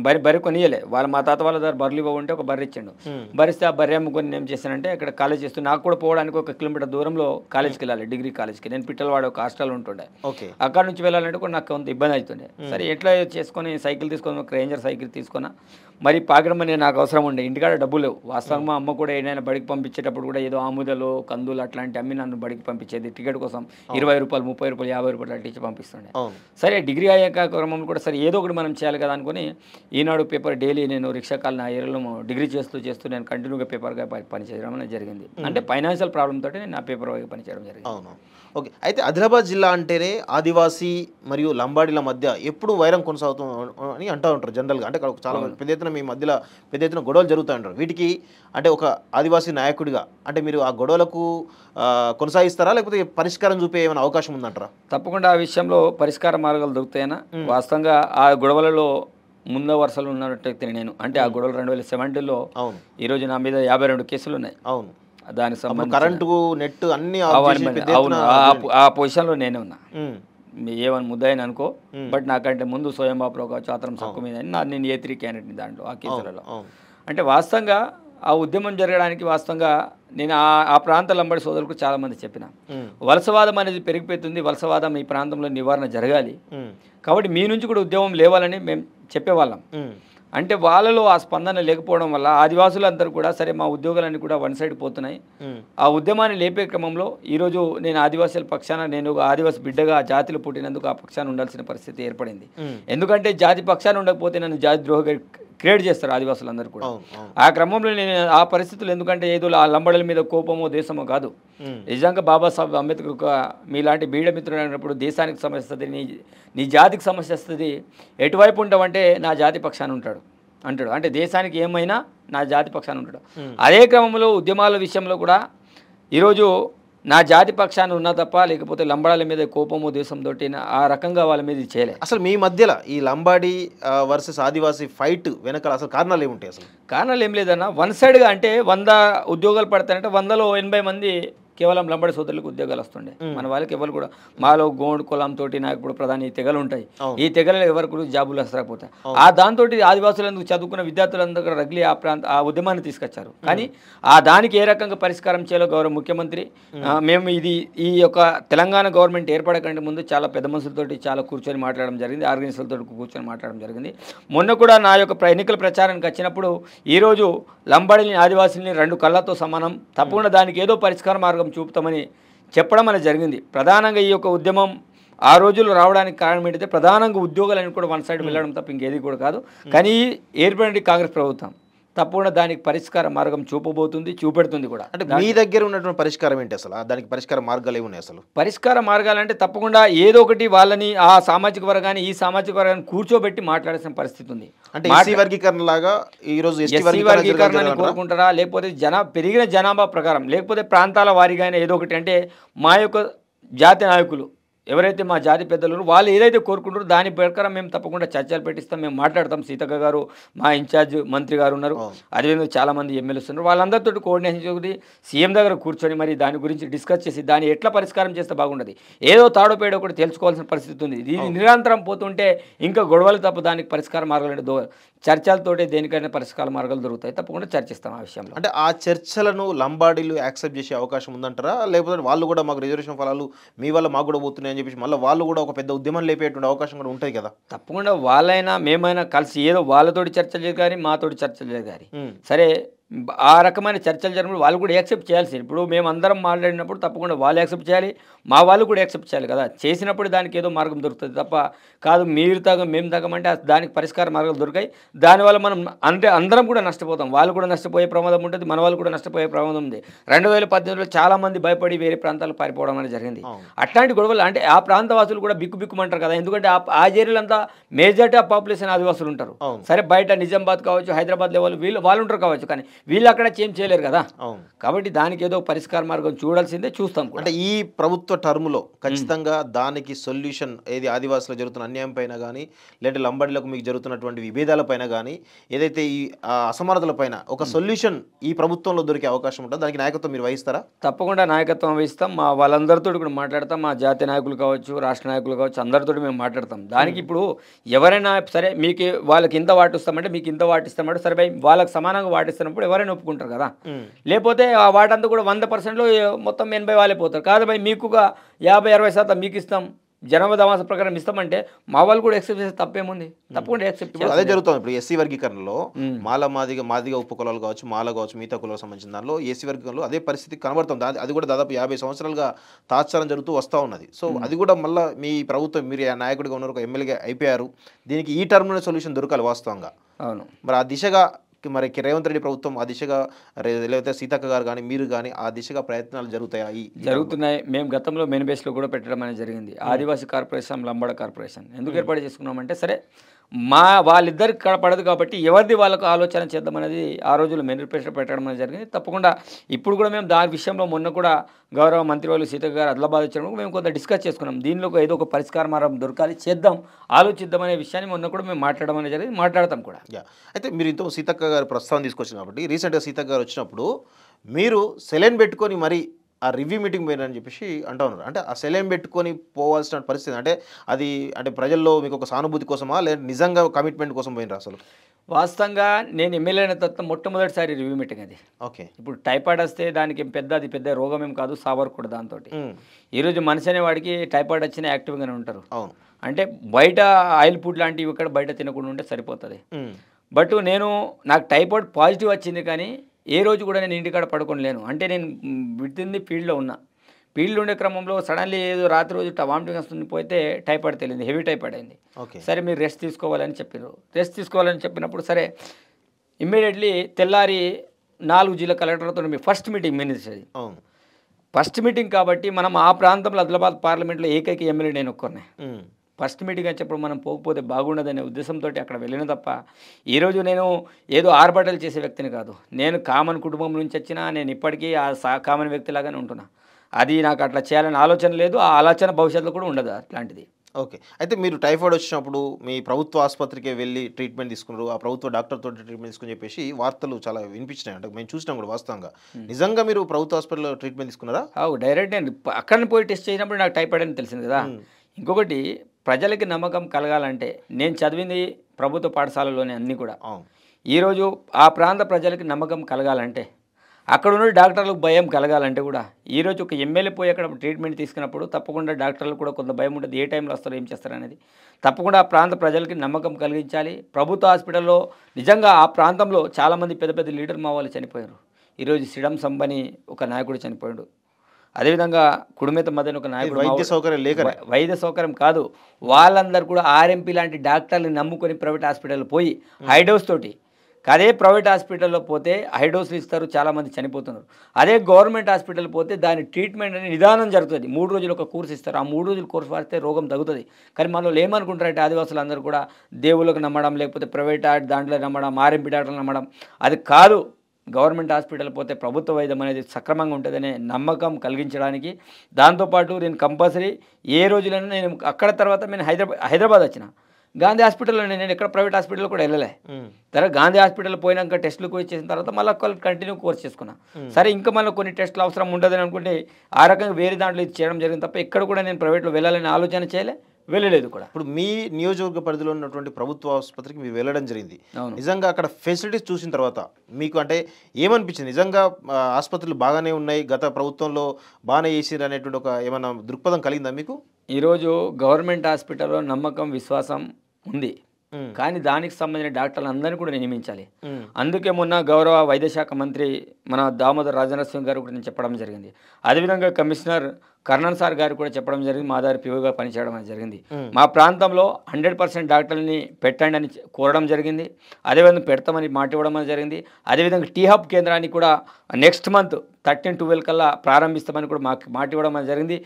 బర్రె బర్రె కొనియలే వాళ్ళ మా తాత వాళ్ళ దగ్గర బర్రెలు ఇవ్వంటే ఒక బర్రె ఇచ్చిండు బరిస్తే ఆ బర్రె అమ్ముకొని ఏం చేశానంటే ఇక్కడ కాలేజ్ చేస్తూ నాకు కూడా పోవడానికి ఒక కిలోమీటర్ దూరంలో కాలేజ్కి వెళ్ళాలి డిగ్రీ కాలేజ్కి నేను పిట్టలవాడ ఒక హాస్టల్ ఉంటుండే ఓకే అక్కడ నుంచి వెళ్ళాలంటే కూడా నాకు కొంత ఇబ్బంది అవుతుండే సరే ఎట్లా చేసుకొని సైకిల్ తీసుకొని ఒక రేంజర్ సైకిల్ తీసుకున్నా మరి పాగడమని నాకు అవసరం ఉండే ఇంటికాడ డబ్బులు లేవు వాస్తవంగా అమ్మ కూడా ఏదైనా బడికి పంపించేటప్పుడు కూడా ఏదో ఆముదలు కందులు అట్లాంటి అమ్మి నన్ను బడికి పంపించేది టికెట్ కోసం ఇరవై రూపాయలు ముప్పై రూపాయలు యాభై రూపాయలు అట్లా ఇచ్చి పంపిస్తుండే సరే డిగ్రీ అయ్యాక క్రమంలో కూడా సరే ఏదో ఒకటి మనం చేయాలి కదా అనుకుని ఈనాడు పేపర్ డైలీ నేను రిక్షాకాల నా ఏరియాలో డిగ్రీ చేస్తూ చేస్తూ నేను కంటిన్యూగా పేపర్గా పనిచేయడం అనేది జరిగింది అంటే ఫైనాన్షియల్ ప్రాబ్లమ్ తోటి నేను నా పేపర్ వైపు పనిచేయడం జరిగింది ఓకే అయితే ఆదిలాబాద్ జిల్లా అంటేనే ఆదివాసీ మరియు లంబాడీల మధ్య ఎప్పుడు వైరం కొనసాగుతుంది అని అంటూ ఉంటారు జనరల్గా అంటే అక్కడ చాలా పెద్ద ఎత్తున మీ మధ్యలో పెద్ద ఎత్తున గొడవలు జరుగుతూ ఉంటారు వీటికి అంటే ఒక ఆదివాసీ నాయకుడిగా అంటే మీరు ఆ గొడవలకు కొనసాగిస్తారా లేకపోతే పరిష్కారం చూపే ఏమైనా అవకాశం ఉందంటారా తప్పకుండా ఆ విషయంలో పరిష్కార మార్గాలు దొరుకుతాయినా వాస్తవంగా ఆ గొడవలలో ముందు వరుసలు ఉన్నట్టు నేను అంటే ఆ గొడవలు రెండు వేల సెవెంటీలో అవును ఈరోజు నా మీద యాభై రెండు కేసులు ఉన్నాయి అవును దానికి సంబంధించి కరెంటు నెట్ అన్ని అవును ఆ పొజిషన్లో నేనే ఉన్నా ఏమని ముద్దయిన అనుకో బట్ నాకంటే ముందు స్వయం ఒక చాతరం సక్కు మీద నేను ఏ త్రీ క్యాండిడేట్ని దాంట్లో ఆ కేసులలో అంటే వాస్తవంగా ఆ ఉద్యమం జరగడానికి వాస్తవంగా నేను ఆ ఆ ప్రాంత లంబడి సోదరులకు మంది చెప్పిన వలసవాదం అనేది పెరిగిపోతుంది వలసవాదం ఈ ప్రాంతంలో నివారణ జరగాలి కాబట్టి మీ నుంచి కూడా ఉద్యమం లేవాలని మేము చెప్పేవాళ్ళం అంటే వాళ్ళలో ఆ స్పందన లేకపోవడం వల్ల ఆదివాసులందరూ కూడా సరే మా ఉద్యోగాలన్నీ కూడా వన్ సైడ్ పోతున్నాయి ఆ ఉద్యమాన్ని లేపే క్రమంలో ఈరోజు నేను ఆదివాసీల పక్షాన నేను ఆదివాసీ బిడ్డగా జాతిలో పుట్టినందుకు ఆ పక్షాన ఉండాల్సిన పరిస్థితి ఏర్పడింది ఎందుకంటే జాతి పక్షాన ఉండకపోతే నన్ను జాతి ద్రోహ క్రియేట్ చేస్తారు ఆదివాసులు అందరు కూడా ఆ క్రమంలో నేను ఆ పరిస్థితులు ఎందుకంటే ఏదో ఆ లంబడల మీద కోపమో దేశమో కాదు నిజంగా బాబాసాహెబ్ అంబేద్కర్ ఒక మీలాంటి బీడ అయినప్పుడు దేశానికి సమస్య వస్తుంది నీ నీ జాతికి సమస్య వస్తుంది ఎటువైపు ఉంటావంటే నా జాతి పక్షాన్ని ఉంటాడు అంటాడు అంటే దేశానికి ఏమైనా నా జాతి పక్షాన్ని ఉంటాడు అదే క్రమంలో ఉద్యమాల విషయంలో కూడా ఈరోజు నా జాతి పక్షాన్ని ఉన్నా తప్ప లేకపోతే లంబాడాల మీద కోపము దేశం తోటి ఆ రకంగా వాళ్ళ మీద చేయలే అసలు మీ మధ్యలో ఈ లంబాడి వర్సెస్ ఆదివాసీ ఫైట్ వెనకాల అసలు కారణాలు ఏముంటాయి అసలు కారణాలు ఏం లేదన్నా వన్ సైడ్గా అంటే వంద ఉద్యోగాలు పడతాయంటే వందలో ఎనభై మంది కేవలం లంబడి సోదరులకు ఉద్యోగాలు వస్తుండే మన వాళ్ళకి ఎవరు కూడా మాలో గోండ్ కులం తోటి నాకు ఇప్పుడు ప్రధాని తెగలు ఉంటాయి ఈ తెగలు ఎవరు కూడా జాబులు వస్తాకపోతే ఆ దాంతో ఎందుకు చదువుకున్న విద్యార్థులందరూ రగిలి ఆ ప్రాంత ఆ ఉద్యమాన్ని తీసుకొచ్చారు కానీ ఆ దానికి ఏ రకంగా పరిష్కారం చేయాలో గౌరవ ముఖ్యమంత్రి మేము ఇది ఈ యొక్క తెలంగాణ గవర్నమెంట్ ఏర్పడకంటే ముందు చాలా పెద్ద మనుషులతో చాలా కూర్చొని మాట్లాడడం జరిగింది ఆర్గనైజర్లతో కూర్చొని మాట్లాడడం జరిగింది మొన్న కూడా నా యొక్క ఎన్నికల ప్రచారానికి వచ్చినప్పుడు ఈరోజు లంబాడిని ఆదివాసుల్ని రెండు కళ్ళతో సమానం తప్పకుండా దానికి ఏదో పరిష్కార మార్గం మార్గం చూపుతామని చెప్పడం అనేది జరిగింది ప్రధానంగా ఈ యొక్క ఉద్యమం ఆ రోజులు రావడానికి కారణం ఏంటంటే ప్రధానంగా ఉద్యోగాలు అని కూడా వన్ సైడ్ వెళ్ళడం తప్ప ఇంకేది కూడా కాదు కానీ ఏర్పడిన కాంగ్రెస్ ప్రభుత్వం తప్పకుండా దానికి పరిష్కార మార్గం చూపబోతుంది చూపెడుతుంది కూడా అంటే మీ దగ్గర ఉన్నటువంటి పరిష్కారం ఏంటి అసలు దానికి పరిష్కార మార్గాలు ఏమి అసలు పరిష్కార మార్గాలు అంటే తప్పకుండా ఏదో ఒకటి వాళ్ళని ఆ సామాజిక వర్గాన్ని ఈ సామాజిక వర్గాన్ని కూర్చోబెట్టి మాట్లాడాల్సిన పరిస్థితి ఉంది వర్గీకరణ లాగా వర్గీకరణ కోరుకుంటారా లేకపోతే జన పెరిగిన జనాభా ప్రకారం లేకపోతే ప్రాంతాల వారీగానే ఏదో ఒకటి అంటే మా యొక్క జాతి నాయకులు ఎవరైతే మా జాతి పెద్దలు వాళ్ళు ఏదైతే కోరుకుంటారో దాని ప్రకారం మేము తప్పకుండా చర్చలు పెట్టిస్తాం మేము మాట్లాడతాం సీతక్క గారు మా ఇన్ఛార్జ్ మంత్రి గారు ఉన్నారు అదేవిధంగా చాలామంది ఎమ్మెల్యేస్ ఉన్నారు వాళ్ళందరితో కోఆర్డినేషన్ చేసుకుని సీఎం దగ్గర కూర్చొని మరి దాని గురించి డిస్కస్ చేసి దాన్ని ఎట్లా పరిష్కారం చేస్తే బాగుండదు ఏదో తాడోపేడో ఒకటి తెలుసుకోవాల్సిన పరిస్థితి ఉంది దీన్ని నిరంతరం పోతుంటే ఇంకా గొడవలు తప్ప దానికి పరిష్కార మార్గాలు దో చర్చలతోటే దేనికైనా పరిష్కార మార్గాలు దొరుకుతాయి తప్పకుండా చర్చిస్తాం ఆ విషయంలో అంటే ఆ చర్చలను లంబాడీలు యాక్సెప్ట్ చేసే అవకాశం ఉందంటారా లేకపోతే వాళ్ళు కూడా మాకు రిజర్వేషన్ ఫలాలు మీ వల్ల మాకు కూడా పోతున్నాయి అని చెప్పేసి మళ్ళీ వాళ్ళు కూడా ఒక పెద్ద ఉద్యమం లేపేటువంటి అవకాశం కూడా ఉంటుంది కదా తప్పకుండా వాళ్ళైనా మేమైనా కలిసి ఏదో వాళ్ళతోటి చర్చ లేదు కానీ మాతోటి చర్చలు లేదు కానీ సరే ఆ రకమైన చర్చలు జరిగినప్పుడు వాళ్ళు కూడా యాక్సెప్ట్ చేయాల్సి ఇప్పుడు మేమందరం మాట్లాడినప్పుడు తప్పకుండా వాళ్ళు యాక్సెప్ట్ చేయాలి మా వాళ్ళు కూడా యాక్సెప్ట్ చేయాలి కదా చేసినప్పుడు దానికి ఏదో మార్గం దొరుకుతుంది తప్ప కాదు మీరు తగ్గ మేము తగ్గమంటే దానికి పరిష్కార మార్గాలు దొరికాయి దానివల్ల మనం అంటే అందరం కూడా నష్టపోతాం వాళ్ళు కూడా నష్టపోయే ప్రమాదం ఉంటుంది మన వాళ్ళు కూడా నష్టపోయే ప్రమాదం ఉంది రెండు వేల పద్దెనిమిదిలో చాలామంది భయపడి వేరే ప్రాంతాలకు పారిపోవడం అనేది జరిగింది అట్లాంటి గొడవలు అంటే ఆ ప్రాంత వాసులు కూడా బిక్కు అంటారు కదా ఎందుకంటే ఆ ఏరియాలంతా మేజార్టీ ఆఫ్ పాపులేషన్ ఆదివాసులు ఉంటారు సరే బయట నిజామాబాద్ కావచ్చు హైదరాబాద్ లెవెల్ వీళ్ళు వాళ్ళు ఉంటారు కావచ్చు కానీ వీళ్ళు అక్కడ చేం చేయలేరు కదా కాబట్టి దానికి ఏదో పరిష్కార మార్గం చూడాల్సిందే చూస్తాం అంటే ఈ ప్రభుత్వ టర్మ్లో ఖచ్చితంగా దానికి సొల్యూషన్ ఏది ఆదివాసులు జరుగుతున్న అన్యాయం పైన కానీ లేదా లంబడిలకు మీకు జరుగుతున్నటువంటి విభేదాలపైన కానీ ఏదైతే ఈ అసమానతలపైన ఒక సొల్యూషన్ ఈ ప్రభుత్వంలో దొరికే అవకాశం ఉంటుంది దానికి నాయకత్వం మీరు వహిస్తారా తప్పకుండా నాయకత్వం వహిస్తాం మా వాళ్ళందరితో కూడా మాట్లాడతాం మా జాతీయ నాయకులు కావచ్చు రాష్ట్ర నాయకులు కావచ్చు అందరితో మేము మాట్లాడతాం దానికి ఇప్పుడు ఎవరైనా సరే మీకు వాళ్ళకి ఇంత వాటిస్తామంటే మీకు ఇంత వాటిస్తామంటే సరే వాళ్ళకి సమానంగా వాటిస్తున్నప్పుడు ఎవరైనా ఒప్పుకుంటారు కదా లేకపోతే వాటంతా కూడా వంద పర్సెంట్లో మొత్తం ఎనభై వాళ్ళే పోతారు కాదు భయ్ మీకుగా యాభై అరవై శాతం మీకు ఇస్తాం జనాభా దమాస ప్రకారం ఇస్తామంటే మా వాళ్ళు కూడా ఎక్సెప్ట్ చేస్తే తప్పేముంది తప్పకుండా ఎక్సెప్ట్ యాక్సెప్ట్ అదే జరుగుతుంది ఇప్పుడు ఎస్సీ వర్గీకరణలో మాల మాదిగ మాదిగ కులాలు కావచ్చు మాల కావచ్చు మిగతా కులాలకు సంబంధించిన దానిలో ఎస్సీ వర్గీకరణలో అదే పరిస్థితి కనబడుతుంది అది కూడా దాదాపు యాభై సంవత్సరాలుగా తాత్సారం జరుగుతూ వస్తూ ఉన్నది సో అది కూడా మళ్ళీ మీ ప్రభుత్వం మీరు నాయకుడిగా ఉన్నారు ఒక ఎమ్మెల్యేగా అయిపోయారు దీనికి ఈ టర్మ్లో సొల్యూషన్ దొరకాలి వాస్తవంగా అవును మరి ఆ దిశగా మరి రేవంత్ రెడ్డి ప్రభుత్వం ఆ దిశగా లేకపోతే సీతక్క గారు కానీ మీరు కానీ ఆ దిశగా ప్రయత్నాలు జరుగుతాయి జరుగుతున్నాయి మేము గతంలో బేస్లో కూడా పెట్టడం అనేది జరిగింది ఆదివాసీ కార్పొరేషన్ లంబాడ కార్పొరేషన్ ఎందుకు ఏర్పాటు చేసుకున్నామంటే సరే మా వాళ్ళిద్దరికి కనపడదు కాబట్టి ఎవరిది వాళ్ళకు ఆలోచన చేద్దామనేది ఆ రోజుల్లో మెనిఫెస్టో పెట్టడం అనేది జరిగింది తప్పకుండా ఇప్పుడు కూడా మేము దాని విషయంలో మొన్న కూడా గౌరవ మంత్రి వాళ్ళు సీత గారు అదిలాబాద్ వచ్చినప్పుడు మేము కొంత డిస్కస్ చేసుకున్నాం దీనిలో ఏదో ఒక పరిష్కార మార్గం దొరకాలి చేద్దాం ఆలోచిద్దామనే విషయాన్ని మొన్న కూడా మేము మాట్లాడడం అనేది జరిగింది మాట్లాడతాం కూడా అయితే మీరు ఇంత సీతక్క గారు ప్రస్తావన తీసుకొచ్చిన కాబట్టి రీసెంట్గా సీతక్క గారు వచ్చినప్పుడు మీరు సెలెన్ పెట్టుకొని మరీ ఆ రివ్యూ మీటింగ్ పోయినని చెప్పేసి అంటా ఉన్నారు అంటే ఆ సెలైన్ పెట్టుకొని పోవాల్సిన పరిస్థితి అంటే అది అంటే ప్రజల్లో మీకు ఒక సానుభూతి కోసమా లేదా నిజంగా కమిట్మెంట్ కోసం పోయినరు అసలు వాస్తవంగా నేను ఎమ్మెల్యే అయిన తర్వాత మొట్టమొదటిసారి రివ్యూ మీటింగ్ అది ఓకే ఇప్పుడు టైఫాయిడ్ వస్తే దానికి ఏం పెద్ద అది పెద్ద రోగం ఏం కాదు కూడా దాంతో ఈరోజు మనిషి అనే వాడికి టైఫాయిడ్ వచ్చిన యాక్టివ్గానే ఉంటారు అవును అంటే బయట ఆయిల్ ఫుడ్ లాంటివి ఇక్కడ బయట తినకుండా ఉంటే సరిపోతుంది బట్ నేను నాకు టైఫాయిడ్ పాజిటివ్ వచ్చింది కానీ ఏ రోజు కూడా నేను ఇంటికాడ పడుకొని లేను అంటే నేను విడుతుంది ఫీల్డ్లో ఉన్నా ఫీల్డ్ ఉండే క్రమంలో సడన్లీ ఏదో రాత్రి రోజు వామిటింగ్ వస్తుంది పోతే టైఫాయిడ్ తెలియదు హెవీ టైఫాయిడ్ అయింది సరే మీరు రెస్ట్ తీసుకోవాలని చెప్పారు రెస్ట్ తీసుకోవాలని చెప్పినప్పుడు సరే ఇమ్మీడియట్లీ తెల్లారి నాలుగు జిల్లా కలెక్టర్తో మీ first meeting minister first meeting కాబట్టి మనం ఆ ప్రాంతంలో ఆదిలాబాద్ పార్లమెంట్లో ఏకైక ఎమ్మెల్యే నేను ఒక్కరినే ఫస్ట్ మీటింగ్ వచ్చేప్పుడు మనం పోకపోతే బాగుండదనే ఉద్దేశంతో అక్కడ వెళ్ళిన తప్ప ఈరోజు నేను ఏదో ఆర్భాటాలు చేసే వ్యక్తిని కాదు నేను కామన్ కుటుంబం నుంచి వచ్చినా నేను ఇప్పటికీ ఆ సా కామన్ వ్యక్తిలాగానే ఉంటున్నా అది నాకు అట్లా చేయాలని ఆలోచన లేదు ఆ ఆలోచన భవిష్యత్తులో కూడా ఉండదు అట్లాంటిది ఓకే అయితే మీరు టైఫాయిడ్ వచ్చినప్పుడు మీ ప్రభుత్వ ఆసుపత్రికి వెళ్ళి ట్రీట్మెంట్ తీసుకున్నారు ఆ ప్రభుత్వ డాక్టర్తో ట్రీట్మెంట్ తీసుకుని చెప్పేసి వార్తలు చాలా వినిపించినాయి అంటే మేము చూసినాం కూడా వాస్తవంగా నిజంగా మీరు ప్రభుత్వ హాస్పిటల్లో ట్రీట్మెంట్ తీసుకున్నారా డైరెక్ట్ నేను అక్కడ పోయి టెస్ట్ చేసినప్పుడు నాకు టైఫాయిడ్ అని తెలిసింది కదా ఇంకొకటి ప్రజలకి నమ్మకం కలగాలంటే నేను చదివింది ప్రభుత్వ పాఠశాలలోనే అన్నీ కూడా ఈరోజు ఆ ప్రాంత ప్రజలకి నమ్మకం కలగాలంటే అక్కడ ఉన్న డాక్టర్లకు భయం కలగాలంటే కూడా ఈరోజు ఒక ఎమ్మెల్యే పోయి అక్కడ ట్రీట్మెంట్ తీసుకున్నప్పుడు తప్పకుండా డాక్టర్లు కూడా కొంత భయం ఉంటుంది ఏ టైంలో వస్తారో ఏం చేస్తారు అనేది తప్పకుండా ఆ ప్రాంత ప్రజలకి నమ్మకం కలిగించాలి ప్రభుత్వ హాస్పిటల్లో నిజంగా ఆ ప్రాంతంలో చాలామంది పెద్ద పెద్ద లీడర్ మా వాళ్ళు చనిపోయారు ఈరోజు సిడం సంబని ఒక నాయకుడు చనిపోయాడు అదేవిధంగా కుడిమేత మధ్యన ఒక నాయకుడు వైద్య సౌకర్యం లేక వైద్య సౌకర్యం కాదు వాళ్ళందరూ కూడా ఆర్ఎంపీ లాంటి డాక్టర్ని నమ్ముకొని ప్రైవేట్ హాస్పిటల్ పోయి హైడోస్ తోటి అదే ప్రైవేట్ హాస్పిటల్లో పోతే హైడోసులు ఇస్తారు చాలామంది చనిపోతున్నారు అదే గవర్నమెంట్ హాస్పిటల్ పోతే దాని ట్రీట్మెంట్ అనేది నిదానం జరుగుతుంది మూడు రోజులు ఒక కోర్స్ ఇస్తారు ఆ మూడు రోజులు కోర్స్ వారితే రోగం తగ్గుతుంది కానీ మనలో ఏమనుకుంటారంటే ఆదివాసులు అందరూ కూడా దేవుళ్ళకు నమ్మడం లేకపోతే ప్రైవేట్ దాంట్లో నమ్మడం ఆర్ఎంపీ డాక్టర్లు నమ్మడం అది కాదు గవర్నమెంట్ హాస్పిటల్ పోతే ప్రభుత్వ వైద్యం అనేది సక్రమంగా ఉంటుందనే నమ్మకం కలిగించడానికి దాంతోపాటు నేను కంపల్సరీ ఏ రోజులైనా నేను అక్కడ తర్వాత నేను హైదరాబాద్ హైదరాబాద్ వచ్చిన గాంధీ హాస్పిటల్లో నేను ఎక్కడ ప్రైవేట్ హాస్పిటల్ కూడా వెళ్ళలే తర్వాత గాంధీ హాస్పిటల్ పోయినాక టెస్టులు చేసిన తర్వాత మళ్ళీ కంటిన్యూ కోర్స్ చేసుకున్నా సరే ఇంకా మళ్ళీ కొన్ని టెస్టులు అవసరం ఉండదని అనుకుంటే ఆ రకంగా వేరే దాంట్లో ఇది చేయడం జరిగింది తప్ప ఎక్కడ కూడా నేను ప్రైవేట్లో వెళ్ళాలని ఆలోచన చేయలే వెళ్ళలేదు కూడా ఇప్పుడు మీ నియోజకవర్గ పరిధిలో ఉన్నటువంటి ప్రభుత్వ ఆసుపత్రికి మీరు వెళ్ళడం జరిగింది నిజంగా అక్కడ ఫెసిలిటీస్ చూసిన తర్వాత మీకు అంటే ఏమనిపించింది నిజంగా ఆసుపత్రులు బాగానే ఉన్నాయి గత ప్రభుత్వంలో బాగానే చేసింది అనేటువంటి ఒక ఏమైనా దృక్పథం కలిగిందా మీకు ఈరోజు గవర్నమెంట్ హాస్పిటల్లో నమ్మకం విశ్వాసం ఉంది కానీ దానికి సంబంధించిన డాక్టర్లు అందరినీ కూడా నియమించాలి అందుకే మొన్న గౌరవ వైద్యశాఖ మంత్రి మన దామోదర్ సింగ్ గారు కూడా నేను చెప్పడం జరిగింది అదేవిధంగా కమిషనర్ కర్ణన్ సార్ గారు కూడా చెప్పడం జరిగింది మా దారి పీఓగా పనిచేయడం అనేది జరిగింది మా ప్రాంతంలో హండ్రెడ్ పర్సెంట్ డాక్టర్లని పెట్టండి అని కోరడం జరిగింది అదేవిధంగా పెడతామని మాట ఇవ్వడం అనేది జరిగింది అదేవిధంగా టీ హబ్ కేంద్రాన్ని కూడా నెక్స్ట్ మంత్ థర్టీన్ టువెల్వ్ కల్లా ప్రారంభిస్తామని కూడా మాకు మాట ఇవ్వడం అనేది జరిగింది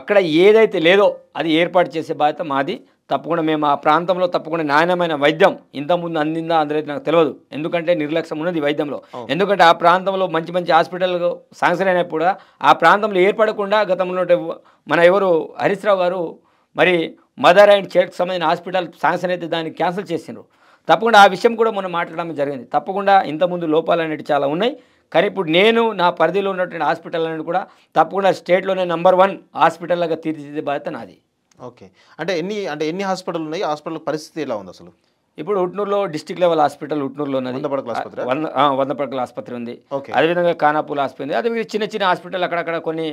అక్కడ ఏదైతే లేదో అది ఏర్పాటు చేసే బాధ్యత మాది తప్పకుండా మేము ఆ ప్రాంతంలో తప్పకుండా నాణ్యమైన వైద్యం ఇంతకుముందు అందిందా అందరైతే నాకు తెలియదు ఎందుకంటే నిర్లక్ష్యం ఉన్నది వైద్యంలో ఎందుకంటే ఆ ప్రాంతంలో మంచి మంచి హాస్పిటల్ శాంక్షన్ అయినప్పుడు ఆ ప్రాంతంలో ఏర్పడకుండా గతంలో మన ఎవరు హరీష్ గారు మరి మదర్ అండ్ చైల్డ్కి సంబంధించిన హాస్పిటల్ శాంక్షన్ అయితే దాన్ని క్యాన్సిల్ చేసినారు తప్పకుండా ఆ విషయం కూడా మనం మాట్లాడడం జరిగింది తప్పకుండా ఇంతకుముందు లోపాలు అనేవి చాలా ఉన్నాయి కానీ ఇప్పుడు నేను నా పరిధిలో ఉన్నటువంటి హాస్పిటల్ అనేది కూడా తప్పకుండా స్టేట్లోనే నెంబర్ వన్ హాస్పిటల్గా తీర్చిదిద్దే బాధ్యత నాది ఓకే అంటే ఎన్ని అంటే ఎన్ని హాస్పిటల్ ఉన్నాయి హాస్పిటల్ పరిస్థితి ఎలా ఉంది అసలు ఇప్పుడు ఉట్నూరులో డిస్టిక్ లెవెల్ హాస్పిటల్ ఉట్నూరులో ఉన్నది వంద పడకల ఆసుపత్రి ఉంది అదేవిధంగా కానాపూల్ ఆసుపత్రి ఉంది అదే చిన్న చిన్న హాస్పిటల్ అక్కడక్కడ కొన్ని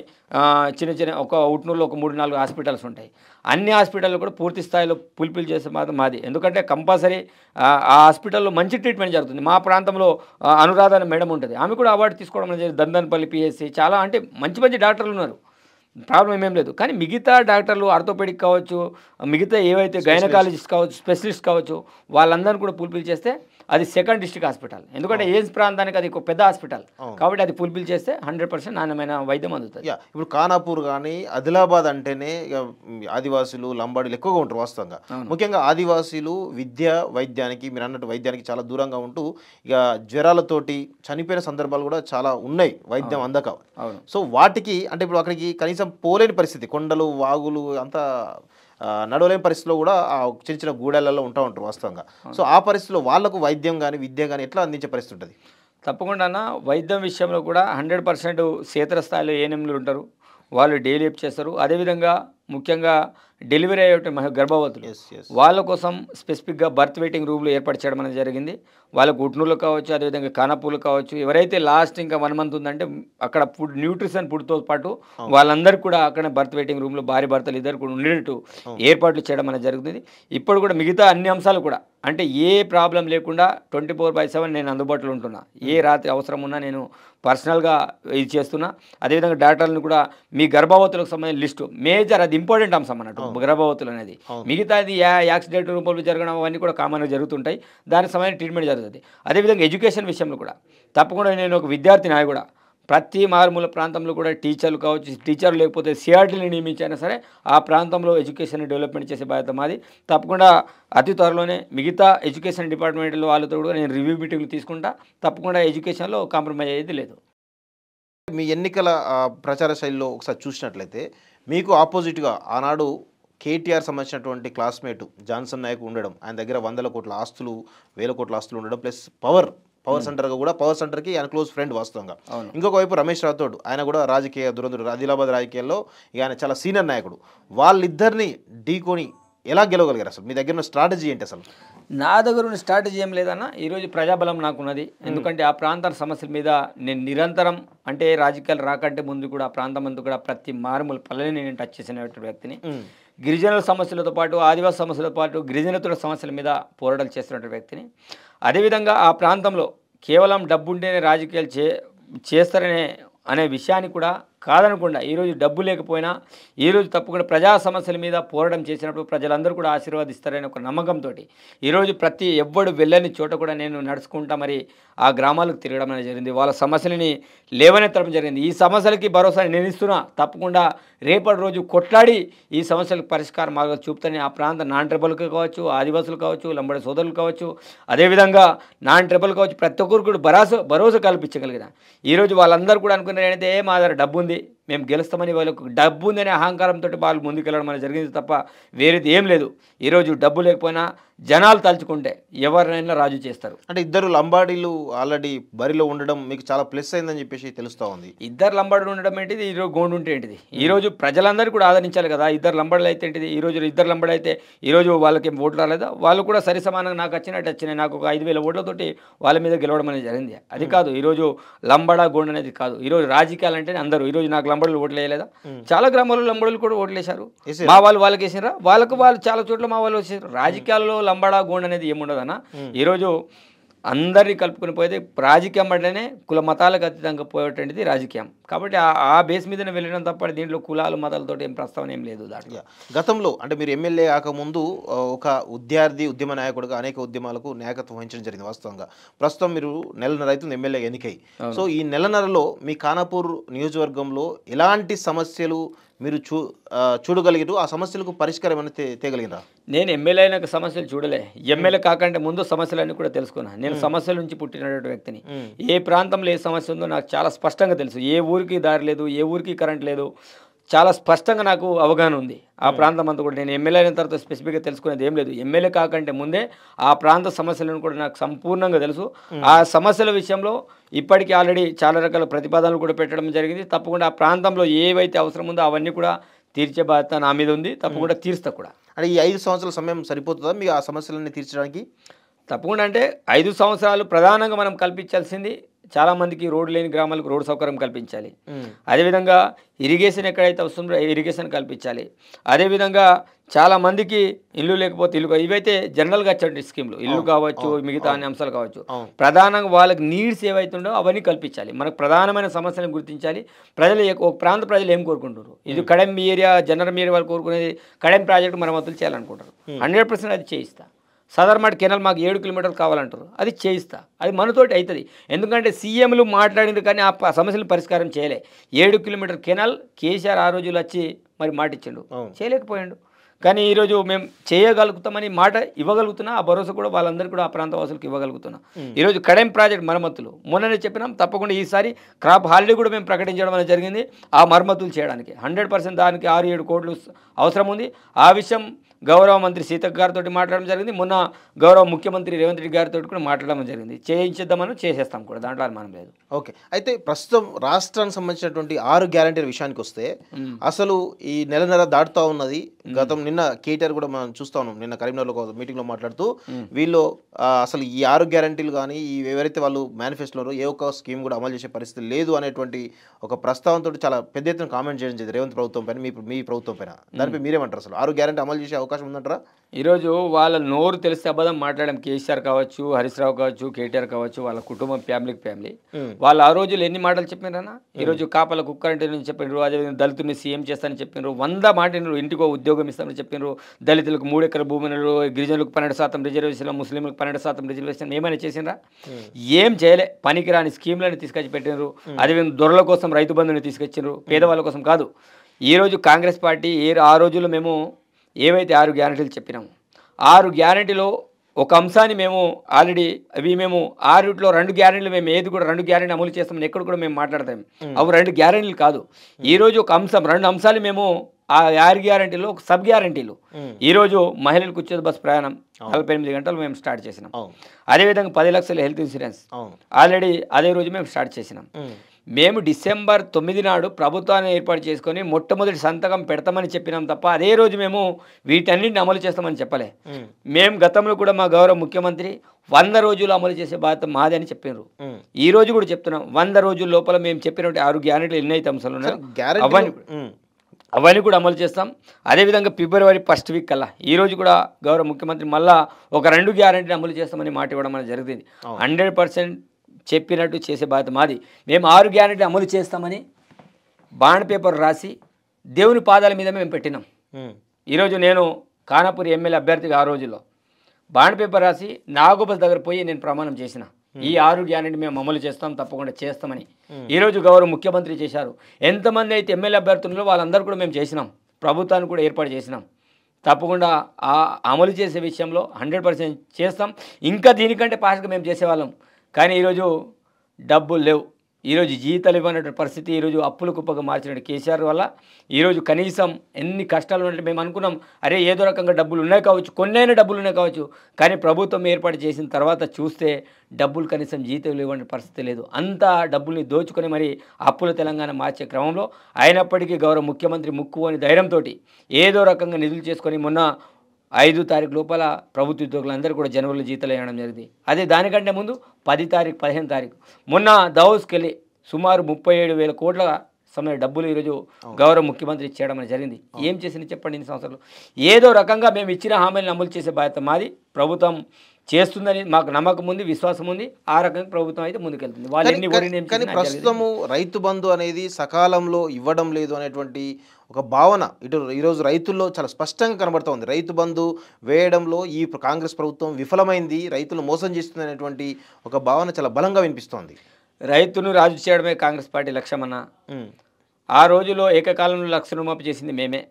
చిన్న చిన్న ఒక ఉట్నూరులో ఒక మూడు నాలుగు హాస్పిటల్స్ ఉంటాయి అన్ని హాస్పిటల్లో కూడా పూర్తి స్థాయిలో పులిపిల్ చేసే మాత్రం మాది ఎందుకంటే కంపల్సరీ ఆ హాస్పిటల్లో మంచి ట్రీట్మెంట్ జరుగుతుంది మా ప్రాంతంలో అనురాధ అనే మేడం ఉంటుంది ఆమె కూడా అవార్డు తీసుకోవడం జరిగింది దందన్పల్లి పిఎస్సి చాలా అంటే మంచి మంచి డాక్టర్లు ఉన్నారు ప్రాబ్లం ఏం లేదు కానీ మిగతా డాక్టర్లు ఆర్థోపెడిక్ కావచ్చు మిగతా ఏవైతే గైనకాలజిస్ట్ కావచ్చు స్పెషలిస్ట్ కావచ్చు వాళ్ళందరినీ కూడా పూల్పిల్ చేస్తే అది సెకండ్ డిస్ట్రిక్ట్ హాస్పిటల్ ఎందుకంటే ఏజ్ ప్రాంతానికి అది పెద్ద హాస్పిటల్ కాబట్టి అది ఫుల్ఫిల్ చేస్తే హండ్రెడ్ పర్సెంట్ నాణ్యమైన వైద్యం అందుతుంది ఇప్పుడు కానాపూర్ కానీ ఆదిలాబాద్ అంటేనే ఆదివాసులు లంబాడీలు ఎక్కువగా ఉంటారు వాస్తవంగా ముఖ్యంగా ఆదివాసీలు విద్య వైద్యానికి మీరు అన్నట్టు వైద్యానికి చాలా దూరంగా ఉంటూ ఇక జ్వరాలతోటి చనిపోయిన సందర్భాలు కూడా చాలా ఉన్నాయి వైద్యం అందక సో వాటికి అంటే ఇప్పుడు అక్కడికి కనీసం పోలేని పరిస్థితి కొండలు వాగులు అంతా నడవలేని పరిస్థితిలో కూడా ఆ చిన్న చిన్న గూడెలలో ఉంటా ఉంటారు వాస్తవంగా సో ఆ పరిస్థితిలో వాళ్ళకు వైద్యం కానీ విద్య కానీ ఎట్లా అందించే పరిస్థితి ఉంటుంది తప్పకుండా వైద్యం విషయంలో కూడా హండ్రెడ్ పర్సెంట్ స్థాయిలో ఏఎన్ఎంలు ఉంటారు వాళ్ళు డైలీ చేస్తారు అదేవిధంగా ముఖ్యంగా డెలివరీ అయ్యేటి గర్భవతులు వాళ్ళ కోసం స్పెసిఫిక్గా బర్త్ వెయిటింగ్ రూమ్లు ఏర్పాటు చేయడం అనేది జరిగింది వాళ్ళకు ఉట్నూలు కావచ్చు అదేవిధంగా కానపూలు కావచ్చు ఎవరైతే లాస్ట్ ఇంకా వన్ మంత్ ఉందంటే అక్కడ ఫుడ్ న్యూట్రిషన్ ఫుడ్తో పాటు వాళ్ళందరూ కూడా అక్కడ బర్త్ వెయిటింగ్ రూమ్లు భారీ భర్తలు ఇద్దరు కూడా ఉండేటట్టు ఏర్పాట్లు చేయడం అనేది జరుగుతుంది ఇప్పుడు కూడా మిగతా అన్ని అంశాలు కూడా అంటే ఏ ప్రాబ్లం లేకుండా ట్వంటీ ఫోర్ బై సెవెన్ నేను అందుబాటులో ఉంటున్నా ఏ hmm. రాత్రి అవసరం ఉన్నా నేను పర్సనల్గా ఇది చేస్తున్నా అదేవిధంగా డాక్టర్లను కూడా మీ గర్భవతులకు సంబంధించిన లిస్టు మేజర్ అది ఇంపార్టెంట్ అంశం అన్నట్టు గర్భవతులు అనేది మిగతాది యాక్సిడెంట్ రూపంలో జరగడం అవన్నీ కూడా కామన్గా జరుగుతుంటాయి దానికి సమయం ట్రీట్మెంట్ జరుగుతుంది అదేవిధంగా ఎడ్యుకేషన్ విషయంలో కూడా తప్పకుండా నేను ఒక విద్యార్థి నాయ కూడా ప్రతి మారుమూల ప్రాంతంలో కూడా టీచర్లు కావచ్చు టీచర్లు లేకపోతే సిఆర్టీని నియమించైనా సరే ఆ ప్రాంతంలో ఎడ్యుకేషన్ డెవలప్మెంట్ చేసే బాధ్యత మాది తప్పకుండా అతి త్వరలోనే మిగతా ఎడ్యుకేషన్ డిపార్ట్మెంట్లో వాళ్ళతో కూడా నేను రివ్యూ మీటింగ్లు తీసుకుంటా తప్పకుండా ఎడ్యుకేషన్లో కాంప్రమైజ్ అయ్యేది లేదు మీ ఎన్నికల ప్రచార శైలిలో ఒకసారి చూసినట్లయితే మీకు ఆపోజిట్గా ఆనాడు కేటీఆర్ సంబంధించినటువంటి క్లాస్మేట్ జాన్సన్ నాయక్ ఉండడం ఆయన దగ్గర వందల కోట్ల ఆస్తులు వేల కోట్ల ఆస్తులు ఉండడం ప్లస్ పవర్ పవర్ సెంటర్గా కూడా పవర్ సెంటర్కి ఆయన క్లోజ్ ఫ్రెండ్ వాస్తవంగా ఇంకొక వైపు రమేష్ రాథోడ్ ఆయన కూడా రాజకీయ దురంధుడు ఆదిలాబాద్ రాజకీయాల్లో ఆయన చాలా సీనియర్ నాయకుడు వాళ్ళిద్దరిని ఢీకొని ఎలా గెలవగలిగారు అసలు మీ దగ్గర ఉన్న స్ట్రాటజీ ఏంటి అసలు నా దగ్గర ఉన్న స్ట్రాటజీ ఏం లేదన్న ఈరోజు ప్రజాబలం నాకున్నది ఎందుకంటే ఆ ప్రాంతాల సమస్యల మీద నేను నిరంతరం అంటే రాజకీయాలు రాకంటే ముందు కూడా ఆ ప్రాంతం అంతా కూడా ప్రతి మారుమూల పల్లెని నేను టచ్ చేసినటువంటి వ్యక్తిని గిరిజనుల సమస్యలతో పాటు ఆదివాసీ సమస్యలతో పాటు గిరిజనతుల సమస్యల మీద పోరాటాలు చేస్తున్నటువంటి వ్యక్తిని అదేవిధంగా ఆ ప్రాంతంలో కేవలం డబ్బుంటేనే రాజకీయాలు చే చేస్తారనే అనే విషయాన్ని కూడా కాదనకుండా ఈరోజు డబ్బు లేకపోయినా ఈరోజు తప్పకుండా ప్రజా సమస్యల మీద పోరాటం చేసినప్పుడు ప్రజలందరూ కూడా ఆశీర్వాదిస్తారని ఒక నమ్మకంతో ఈరోజు ప్రతి ఎవ్వడు వెళ్ళని చోట కూడా నేను నడుచుకుంటా మరి ఆ గ్రామాలకు తిరగడం అనేది జరిగింది వాళ్ళ సమస్యలని లేవనెత్తడం జరిగింది ఈ సమస్యలకి భరోసా నేను ఇస్తున్నా తప్పకుండా రేపటి రోజు కొట్లాడి ఈ సమస్యలకు పరిష్కార మార్గాలు చూపుతానని ఆ ప్రాంత నాన్ ట్రిబుల్కి కావచ్చు ఆదివాసులు కావచ్చు లంబడి సోదరులు కావచ్చు అదేవిధంగా నాన్ ట్రిబుల్ కావచ్చు ప్రతి ఒక్కరు కూడా భరోసా భరోసా కల్పించగలిగిన ఈరోజు వాళ్ళందరూ కూడా అనుకున్నారు ఏంటంటే మా దగ్గర డబ్బు ఉంది ve మేము గెలుస్తామని వాళ్ళకు డబ్బు ఉందనే అహంకారంతో వాళ్ళు ముందుకెళ్ళడం అనేది జరిగింది తప్ప వేరేది ఏం లేదు ఈరోజు డబ్బు లేకపోయినా జనాలు తలుచుకుంటే ఎవరినైనా రాజు చేస్తారు అంటే ఇద్దరు లంబాడీలు ఆల్రెడీ బరిలో ఉండడం మీకు చాలా ప్లస్ అయిందని చెప్పేసి తెలుస్తూ ఉంది ఇద్దరు లంబాడీలు ఉండడం ఏంటిది ఈరోజు గోండు ఉంటే ఏంటిది ఈరోజు ప్రజలందరూ కూడా ఆదరించాలి కదా ఇద్దరు లంబాడీలు అయితే ఏంటిది ఈరోజు ఇద్దరు లంబడి అయితే ఈరోజు వాళ్ళకి ఓట్లు రాలేదా వాళ్ళు కూడా సరి సమానంగా నాకు వచ్చినట్టు వచ్చినాయి నాకు ఒక ఐదు వేల ఓట్లతోటి వాళ్ళ మీద గెలవడం అనేది జరిగింది అది కాదు ఈరోజు లంబడా గోండు అనేది కాదు ఈరోజు రాజకీయాలు అంటే అందరూ ఈరోజు నాకు లంబడులు ఓట్లు వేయలేదా చాలా గ్రామాల్లో లంబడులు కూడా ఓట్లేశారు మా వాళ్ళు వాళ్ళకి వేసినరా వాళ్ళకు వాళ్ళు చాలా చోట్ల మా వాళ్ళు వచ్చేసారు రాజకీయాల్లో లంబడా గోండ్ అనేది ఏముండదన్నా ఈరోజు అందరినీ కలుపుకుని పోయేది రాజకీయం అంటేనే కుల మతాలకు అతీతంగా పోయేటువంటిది రాజకీయం కాబట్టి ఆ బేస్ మీదనే వెళ్ళడం తప్ప దీంట్లో కులాలు మతాలతో ఏం ప్రస్తావన ఏం లేదు దాంట్లో గతంలో అంటే మీరు ఎమ్మెల్యే కాకముందు ఒక ఉద్యార్థి ఉద్యమ నాయకుడుగా అనేక ఉద్యమాలకు నాయకత్వం వహించడం జరిగింది వాస్తవంగా ప్రస్తుతం మీరు నెలన్నర అవుతుంది ఎమ్మెల్యే ఎన్నికై సో ఈ నెలన్నరలో మీ ఖానాపూర్ నియోజకవర్గంలో ఎలాంటి సమస్యలు మీరు చూ చూడగలిగారు ఆ సమస్యలకు పరిష్కారం ఏమైనా తేగలిగినరా నేను ఎమ్మెల్యే అయిన సమస్యలు చూడలే ఎమ్మెల్యే కాకంటే ముందు సమస్యలన్నీ కూడా తెలుసుకున్నా నేను సమస్యల నుంచి పుట్టినటువంటి వ్యక్తిని ఏ ప్రాంతంలో ఏ సమస్య ఉందో నాకు చాలా స్పష్టంగా తెలుసు ఏ ఊరికి దారి లేదు ఏ ఊరికి కరెంట్ లేదు చాలా స్పష్టంగా నాకు అవగాహన ఉంది ఆ hmm. ప్రాంతం అంతా కూడా నేను ఎమ్మెల్యే అయిన తర్వాత స్పెసిఫిక్గా తెలుసుకునేది ఏం లేదు ఎమ్మెల్యే కాకంటే ముందే ఆ ప్రాంత సమస్యలను కూడా నాకు సంపూర్ణంగా తెలుసు hmm. ఆ సమస్యల విషయంలో ఇప్పటికీ ఆల్రెడీ చాలా రకాల ప్రతిపాదనలు కూడా పెట్టడం జరిగింది తప్పకుండా ఆ ప్రాంతంలో ఏవైతే అవసరం ఉందో అవన్నీ కూడా తీర్చే బాధ్యత నా మీద ఉంది తప్పకుండా hmm. తీరుస్తా కూడా అంటే ఈ ఐదు సంవత్సరాల సమయం సరిపోతుందా మీకు ఆ సమస్యలన్నీ తీర్చడానికి తప్పకుండా అంటే ఐదు సంవత్సరాలు ప్రధానంగా మనం కల్పించాల్సింది చాలామందికి రోడ్డు లేని గ్రామాలకు రోడ్డు సౌకర్యం కల్పించాలి అదేవిధంగా ఇరిగేషన్ ఎక్కడైతే వస్తుందో ఇరిగేషన్ కల్పించాలి అదేవిధంగా చాలామందికి ఇల్లు లేకపోతే ఇల్లు ఇవైతే జనరల్గా వచ్చే స్కీమ్లు ఇల్లు కావచ్చు మిగతా అన్ని అంశాలు కావచ్చు ప్రధానంగా వాళ్ళకి నీడ్స్ ఏవైతుండో అవన్నీ కల్పించాలి మనకు ప్రధానమైన సమస్యలను గుర్తించాలి ప్రజలు ఒక ప్రాంత ప్రజలు ఏం కోరుకుంటున్నారు ఇది కడెం ఏరియా జనరల్ ఏరియా వాళ్ళు కోరుకునేది కడెం ప్రాజెక్టు మరమ్మతులు చేయాలనుకుంటారు హండ్రెడ్ పర్సెంట్ అది చేయిస్తాను సదర్మట్ కెనాల్ మాకు ఏడు కిలోమీటర్లు కావాలంటారు అది చేయిస్తా అది మనతోటి అవుతుంది ఎందుకంటే సీఎంలు మాట్లాడింది కానీ ఆ సమస్యలు పరిష్కారం చేయలే ఏడు కిలోమీటర్ కెనాల్ కేసీఆర్ ఆ రోజులు వచ్చి మరి మాట చేయలేకపోయాడు కానీ ఈరోజు మేము చేయగలుగుతామని మాట ఇవ్వగలుగుతున్నా ఆ భరోసా కూడా వాళ్ళందరికీ కూడా ఆ ప్రాంతవాసులకు ఇవ్వగలుగుతున్నా ఈరోజు కడెం ప్రాజెక్ట్ మరమ్మతులు మొన్ననే చెప్పినాం తప్పకుండా ఈసారి క్రాప్ హాలిడే కూడా మేము ప్రకటించడం అనేది జరిగింది ఆ మరమ్మతులు చేయడానికి హండ్రెడ్ దానికి ఆరు ఏడు కోట్లు అవసరం ఉంది ఆ విషయం గౌరవ మంత్రి సీతక్ గారితో మాట్లాడడం జరిగింది మొన్న గౌరవ ముఖ్యమంత్రి రేవంత్ రెడ్డి గారితో కూడా మాట్లాడడం జరిగింది చేయించేద్దామని చేసేస్తాం కూడా దాంట్లో అనుమానం లేదు ఓకే అయితే ప్రస్తుతం రాష్ట్రానికి సంబంధించినటువంటి ఆరు గ్యారంటీల విషయానికి వస్తే అసలు ఈ నెల నెల దాటుతూ ఉన్నది గతం నిన్న కేటీఆర్ కూడా మనం చూస్తా ఉన్నాం నిన్న కరీంనగర్లో ఒక మీటింగ్లో మాట్లాడుతూ వీళ్ళు అసలు ఈ ఆరు గ్యారంటీలు కానీ ఈ ఎవరైతే వాళ్ళు మేనిఫెస్టోలో ఏ ఒక్క స్కీమ్ కూడా అమలు చేసే పరిస్థితి లేదు అనేటువంటి ఒక ప్రస్తావనతో చాలా పెద్ద ఎత్తున కామెంట్ చేయడం జరిగింది రేవంత్ ప్రభుత్వం పైన మీ మీ ప్రభుత్వం పైన దానిపై మీరేమంటారు అసలు ఆరు గ్యారంటీ అమలు చేసే అవకాశం ఉందంటారా ఈరోజు వాళ్ళ నోరు తెలిస్తే అబద్ధం మాట్లాడడం కేసీఆర్ కావచ్చు హరీష్ రావు కావచ్చు కేటీఆర్ కావచ్చు వాళ్ళ కుటుంబం ఫ్యామిలీ ఫ్యామిలీ వాళ్ళు ఆ రోజులు ఎన్ని మాటలు చెప్పినారన్నా ఈరోజు కాపల కుక్కరంటే నుంచి చెప్పినారు అదేవిధంగా దళితుని సీఎం చేస్తానని చెప్పినారు వంద మాట ఇంటికో ఉద్యోగం ఇస్తామని చెప్పినారు దళితులకు ఎకర భూములు గిరిజనులకు పన్నెండు శాతం రిజర్వేషన్ ముస్లింలకు పన్నెండు శాతం రిజర్వేషన్ ఏమైనా చేసినరా ఏం చేయలే పనికిరాని స్కీమ్లను తీసుకొచ్చి పెట్టినారు అదేవిధంగా దొరల కోసం రైతు బంధుని తీసుకొచ్చినారు పేదవాళ్ళ కోసం కాదు ఈరోజు కాంగ్రెస్ పార్టీ ఏ ఆ రోజుల్లో మేము ఏవైతే ఆరు గ్యారంటీలు చెప్పినాము ఆరు గ్యారంటీలో ఒక అంశాన్ని మేము ఆల్రెడీ అవి మేము ఆరుట్లో రెండు గ్యారెంటీలు మేము ఏది కూడా రెండు గ్యారెంటీ అమలు చేస్తామని ఎక్కడ కూడా మేము మాట్లాడతాం అవి రెండు గ్యారెంటీలు కాదు ఈరోజు ఒక అంశం రెండు అంశాలు మేము ఆ ఆరు గ్యారంటీలో ఒక సబ్ గ్యారంటీలు ఈరోజు మహిళలకు ఉచిత బస్సు ప్రయాణం నలభై ఎనిమిది గంటలు మేము స్టార్ట్ చేసినాం అదేవిధంగా పది లక్షల హెల్త్ ఇన్సూరెన్స్ ఆల్రెడీ అదే రోజు మేము స్టార్ట్ చేసినాం మేము డిసెంబర్ తొమ్మిది నాడు ప్రభుత్వాన్ని ఏర్పాటు చేసుకొని మొట్టమొదటి సంతకం పెడతామని చెప్పినాం తప్ప అదే రోజు మేము వీటన్నిటిని అమలు చేస్తామని చెప్పలే మేము గతంలో కూడా మా గౌరవ ముఖ్యమంత్రి వంద రోజులు అమలు చేసే బాధ్యత మాది అని చెప్పినారు ఈ రోజు కూడా చెప్తున్నాం వంద రోజుల లోపల మేము చెప్పినట్టు ఆరు గ్యారెంటీలు ఎన్ని అయితే అంశాలు ఉన్నాయి అవన్నీ అవన్నీ కూడా అమలు చేస్తాం అదేవిధంగా ఫిబ్రవరి ఫస్ట్ వీక్ కల్లా ఈ రోజు కూడా గౌరవ ముఖ్యమంత్రి మళ్ళా ఒక రెండు గ్యారెంటీని అమలు చేస్తామని మాట ఇవ్వడం అనేది జరిగింది హండ్రెడ్ చెప్పినట్టు చేసే బాధ్యత మాది మేము ఆరు గ్యారెంటీ అమలు చేస్తామని బాండ్ పేపర్ రాసి దేవుని పాదాల మీద మేము పెట్టినాం ఈరోజు నేను కానాపూర్ ఎమ్మెల్యే అభ్యర్థిగా ఆ రోజుల్లో బాండ్ పేపర్ రాసి నాగోపతి దగ్గర పోయి నేను ప్రమాణం చేసిన ఈ ఆరు గ్యారెంటీ మేము అమలు చేస్తాం తప్పకుండా చేస్తామని ఈరోజు గౌరవ ముఖ్యమంత్రి చేశారు ఎంతమంది అయితే ఎమ్మెల్యే అభ్యర్థులు వాళ్ళందరూ కూడా మేము చేసినాం ప్రభుత్వాన్ని కూడా ఏర్పాటు చేసినాం తప్పకుండా అమలు చేసే విషయంలో హండ్రెడ్ పర్సెంట్ చేస్తాం ఇంకా దీనికంటే పాస్గా మేము చేసేవాళ్ళం కానీ ఈరోజు డబ్బులు లేవు ఈరోజు జీతాలు ఇవ్వనటువంటి పరిస్థితి ఈరోజు అప్పుల కుప్పగా మార్చిన కేసీఆర్ వల్ల ఈరోజు కనీసం ఎన్ని కష్టాలు ఉన్నట్టు మేము అనుకున్నాం అరే ఏదో రకంగా డబ్బులు ఉన్నాయి కావచ్చు కొన్నైనా డబ్బులు ఉన్నాయి కావచ్చు కానీ ప్రభుత్వం ఏర్పాటు చేసిన తర్వాత చూస్తే డబ్బులు కనీసం జీతాలు ఇవ్వని పరిస్థితి లేదు అంతా డబ్బుల్ని దోచుకొని మరి అప్పుల తెలంగాణ మార్చే క్రమంలో అయినప్పటికీ గౌరవ ముఖ్యమంత్రి ముక్కు అని ధైర్యంతో ఏదో రకంగా నిధులు చేసుకొని మొన్న ఐదు తారీఖు లోపల ప్రభుత్వ ఉద్యోగులందరూ కూడా జనవరిలో జీతాలు వేయడం జరిగింది అదే దానికంటే ముందు పది తారీఖు పదిహేను తారీఖు మొన్న దావోస్కి వెళ్ళి సుమారు ముప్పై ఏడు వేల కోట్ల సమయం డబ్బులు ఈరోజు గౌరవ ముఖ్యమంత్రి చేయడం జరిగింది ఏం చేసింది చెప్పండి ఇన్ని సంవత్సరాలు ఏదో రకంగా మేము ఇచ్చిన హామీలను అమలు చేసే బాధ్యత మాది ప్రభుత్వం చేస్తుందని మాకు నమ్మకం ఉంది విశ్వాసం ఉంది ఆ రకంగా ప్రభుత్వం అయితే ముందుకెళ్తుంది వాళ్ళు ప్రస్తుతము రైతు బంధు అనేది సకాలంలో ఇవ్వడం లేదు అనేటువంటి ఒక భావన ఇటు ఈరోజు రైతుల్లో చాలా స్పష్టంగా కనబడుతూ ఉంది రైతు బంధు వేయడంలో ఈ కాంగ్రెస్ ప్రభుత్వం విఫలమైంది రైతులు మోసం చేస్తుంది అనేటువంటి ఒక భావన చాలా బలంగా వినిపిస్తోంది రైతును రాజు చేయడమే కాంగ్రెస్ పార్టీ లక్ష్యమన్న ఆ రోజులో ఏకకాలంలో లక్ష రుణమాపు చేసింది మేమే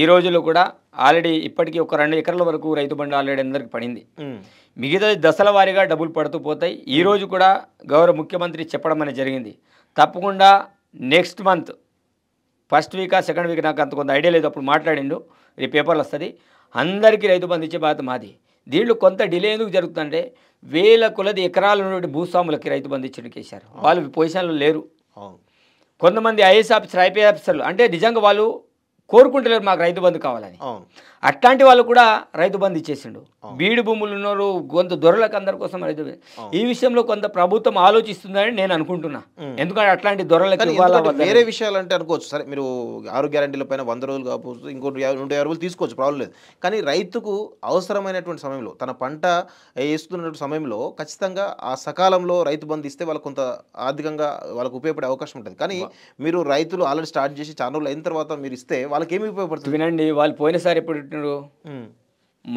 ఈ రోజులో కూడా ఆల్రెడీ ఇప్పటికీ ఒక రెండు ఎకరాల వరకు రైతు బండి ఆల్రెడీ అందరికి పడింది మిగతా దశల వారీగా డబ్బులు పడుతూ పోతాయి ఈ రోజు కూడా గౌరవ ముఖ్యమంత్రి చెప్పడం అనేది జరిగింది తప్పకుండా నెక్స్ట్ మంత్ ఫస్ట్ వీకా సెకండ్ వీక్ నాకు అంత కొంత ఐడియా లేదు అప్పుడు మాట్లాడిండు రేపు పేపర్లు వస్తుంది అందరికీ రైతు బంధు ఇచ్చే బాధ్యత మాది దీంట్లో కొంత డిలే ఎందుకు జరుగుతుందంటే వేల కొలది ఎకరాల నుండి భూస్వాములకి రైతు బంధు ఇచ్చిన కేసీఆర్ వాళ్ళు పొజిషన్లో లేరు కొంతమంది ఐఏఎస్ ఆఫీసర్ ఐపీఎస్ ఆఫీసర్లు అంటే నిజంగా వాళ్ళు కోరుకుంటలేరు మాకు రైతు బంధు కావాలని అట్లాంటి వాళ్ళు కూడా రైతు బంద్ ఇచ్చేసిండు బీడు భూములు ఉన్నారు కొంత దొరలకు అందరి కోసం రైతు ఈ విషయంలో కొంత ప్రభుత్వం ఆలోచిస్తుందని నేను అనుకుంటున్నా ఎందుకంటే అట్లాంటి దొరలకు వేరే విషయాలు అంటే అనుకోవచ్చు సరే మీరు ఆరు గ్యారంటీల పైన వంద రోజులు కాకపోవచ్చు ఇంకో నూట రోజులు తీసుకోవచ్చు ప్రాబ్లం లేదు కానీ రైతుకు అవసరమైనటువంటి సమయంలో తన పంట వేస్తున్నటువంటి సమయంలో ఖచ్చితంగా ఆ సకాలంలో రైతు బంద్ ఇస్తే వాళ్ళకు కొంత ఆర్థికంగా వాళ్ళకు ఉపయోగపడే అవకాశం ఉంటుంది కానీ మీరు రైతులు ఆల్రెడీ స్టార్ట్ చేసి చాలా రోజులు అయిన తర్వాత మీరు ఇస్తే వాళ్ళకి ఏమి ఉపయోగపడుతుంది వినండి వాళ్ళు పోయినసారి ఇప్పుడు పెట్టినారు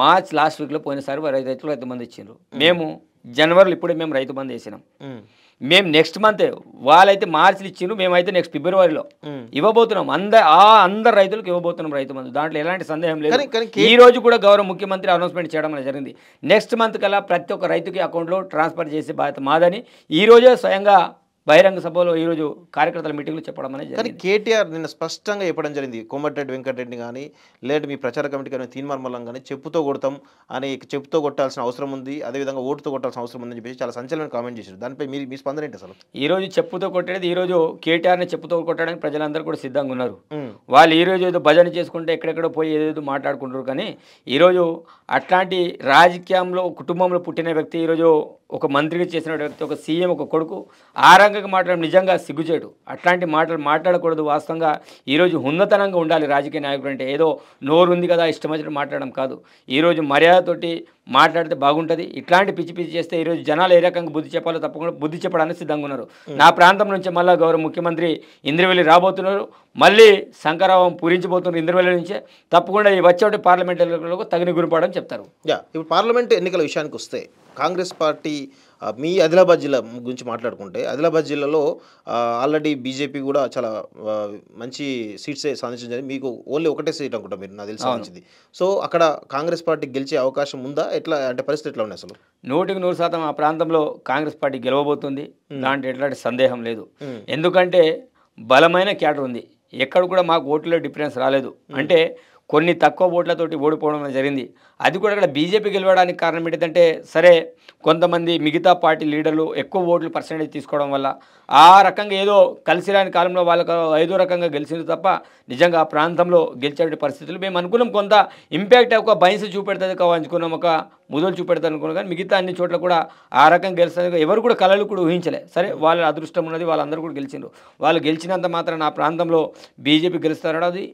మార్చ్ లాస్ట్ వీక్లో పోయినసారి రైతులు రైతు మంది ఇచ్చిండ్రు మేము జనవరిలో ఇప్పుడే మేము రైతు బంధు వేసినాం మేము నెక్స్ట్ మంత్ వాళ్ళైతే మార్చిలు ఇచ్చిండ్రు మేమైతే నెక్స్ట్ ఫిబ్రవరిలో ఇవ్వబోతున్నాం అంద ఆ అందరు రైతులకు ఇవ్వబోతున్నాం రైతు బంధు దాంట్లో ఎలాంటి సందేహం లేదు ఈ రోజు కూడా గౌరవ ముఖ్యమంత్రి అనౌన్స్మెంట్ చేయడం అనేది జరిగింది నెక్స్ట్ మంత్ కల్లా ప్రతి ఒక్క రైతుకి అకౌంట్లో ట్రాన్స్ఫర్ చేసే బాధ్యత మాదని ఈ రోజే స్వయంగా బహిరంగ సభలో ఈరోజు కార్యకర్తల మీటింగ్లో చెప్పడం అనేది కానీ కేటీఆర్ నిన్న స్పష్టంగా చెప్పడం జరిగింది కోమటిరెడ్డి వెంకటరెడ్డి కానీ లేదా మీ ప్రచార కమిటీ కానీ తీర్మార్మలం కానీ చెప్పుతో కొడతాం అని చెప్పుతో కొట్టాల్సిన అవసరం ఉంది అదేవిధంగా ఓటుతో కొట్టాల్సిన అవసరం ఉందని చెప్పేసి చాలా సంచలన కామెంట్ చేశారు దానిపై మీరు మీ స్పందన ఏంటి అసలు ఈరోజు చెప్పుతో కొట్టేది ఈరోజు కేటీఆర్ని చెప్పుతో కొట్టడానికి ప్రజలందరూ కూడా సిద్ధంగా ఉన్నారు వాళ్ళు ఈరోజు ఏదో భజన చేసుకుంటే ఎక్కడెక్కడ పోయి ఏదేదో మాట్లాడుకుంటారు కానీ ఈరోజు అట్లాంటి రాజకీయంలో కుటుంబంలో పుట్టిన వ్యక్తి ఈరోజు ఒక మంత్రిగా చేసిన వ్యక్తి ఒక సీఎం ఒక కొడుకు ఆ రంగంగా మాట్లాడడం నిజంగా సిగ్గుచేటు అట్లాంటి మాటలు మాట్లాడకూడదు వాస్తవంగా ఈరోజు ఉన్నతనంగా ఉండాలి రాజకీయ నాయకుడు అంటే ఏదో నోరు ఉంది కదా ఇష్టం వచ్చినట్టు మాట్లాడడం కాదు ఈరోజు మర్యాదతోటి మాట్లాడితే బాగుంటుంది ఇట్లాంటి పిచ్చి పిచ్చి చేస్తే ఈరోజు జనాలు ఏ రకంగా బుద్ధి చెప్పాలో తప్పకుండా బుద్ధి చెప్పడానికి సిద్ధంగా ఉన్నారు నా ప్రాంతం నుంచి మళ్ళీ గౌరవ ముఖ్యమంత్రి ఇంద్రవెల్లి రాబోతున్నారు మళ్ళీ శంకరావం పూరించిపోతున్నారు ఇంద్రవెల్లి నుంచే తప్పకుండా ఈ వచ్చే పార్లమెంట్ ఎన్నికలకు తగిన గురిపాడని చెప్తారు ఇప్పుడు పార్లమెంట్ ఎన్నికల విషయానికి వస్తే కాంగ్రెస్ పార్టీ మీ ఆదిలాబాద్ జిల్లా గురించి మాట్లాడుకుంటే ఆదిలాబాద్ జిల్లాలో ఆల్రెడీ బీజేపీ కూడా చాలా మంచి సాధించడం సాధించింది మీకు ఓన్లీ ఒకటే సీట్ అనుకుంటా మీరు నాకు తెలిసి సాధించింది సో అక్కడ కాంగ్రెస్ పార్టీ గెలిచే అవకాశం ఉందా ఎట్లా అంటే పరిస్థితి ఎట్లా ఉన్నాయి అసలు నూటికి నూరు శాతం ఆ ప్రాంతంలో కాంగ్రెస్ పార్టీ గెలవబోతుంది దాంట్లో ఎట్లాంటి సందేహం లేదు ఎందుకంటే బలమైన క్యాడర్ ఉంది ఎక్కడ కూడా మాకు ఓట్లో డిఫరెన్స్ రాలేదు అంటే కొన్ని తక్కువ ఓట్లతోటి ఓడిపోవడం జరిగింది అది కూడా ఇక్కడ బీజేపీ గెలవడానికి కారణం ఏంటంటే సరే కొంతమంది మిగతా పార్టీ లీడర్లు ఎక్కువ ఓట్లు పర్సంటేజ్ తీసుకోవడం వల్ల ఆ రకంగా ఏదో కలిసి రాని కాలంలో వాళ్ళకు ఐదో రకంగా గెలిచింది తప్ప నిజంగా ఆ ప్రాంతంలో గెలిచే పరిస్థితులు మేము అనుకున్నాం కొంత ఇంపాక్ట్ ఒక భయస చూపెడుతుంది కావాలనుకున్నాం ఒక ముదలు చూపెడతాను అనుకున్నాం కానీ మిగతా అన్ని చోట్ల కూడా ఆ రకంగా గెలుస్తుంది ఎవరు కూడా కళలు కూడా ఊహించలే సరే వాళ్ళ అదృష్టం ఉన్నది వాళ్ళందరూ కూడా గెలిచిండ్రు వాళ్ళు గెలిచినంత మాత్రం నా ప్రాంతంలో బీజేపీ గెలుస్తారన్నది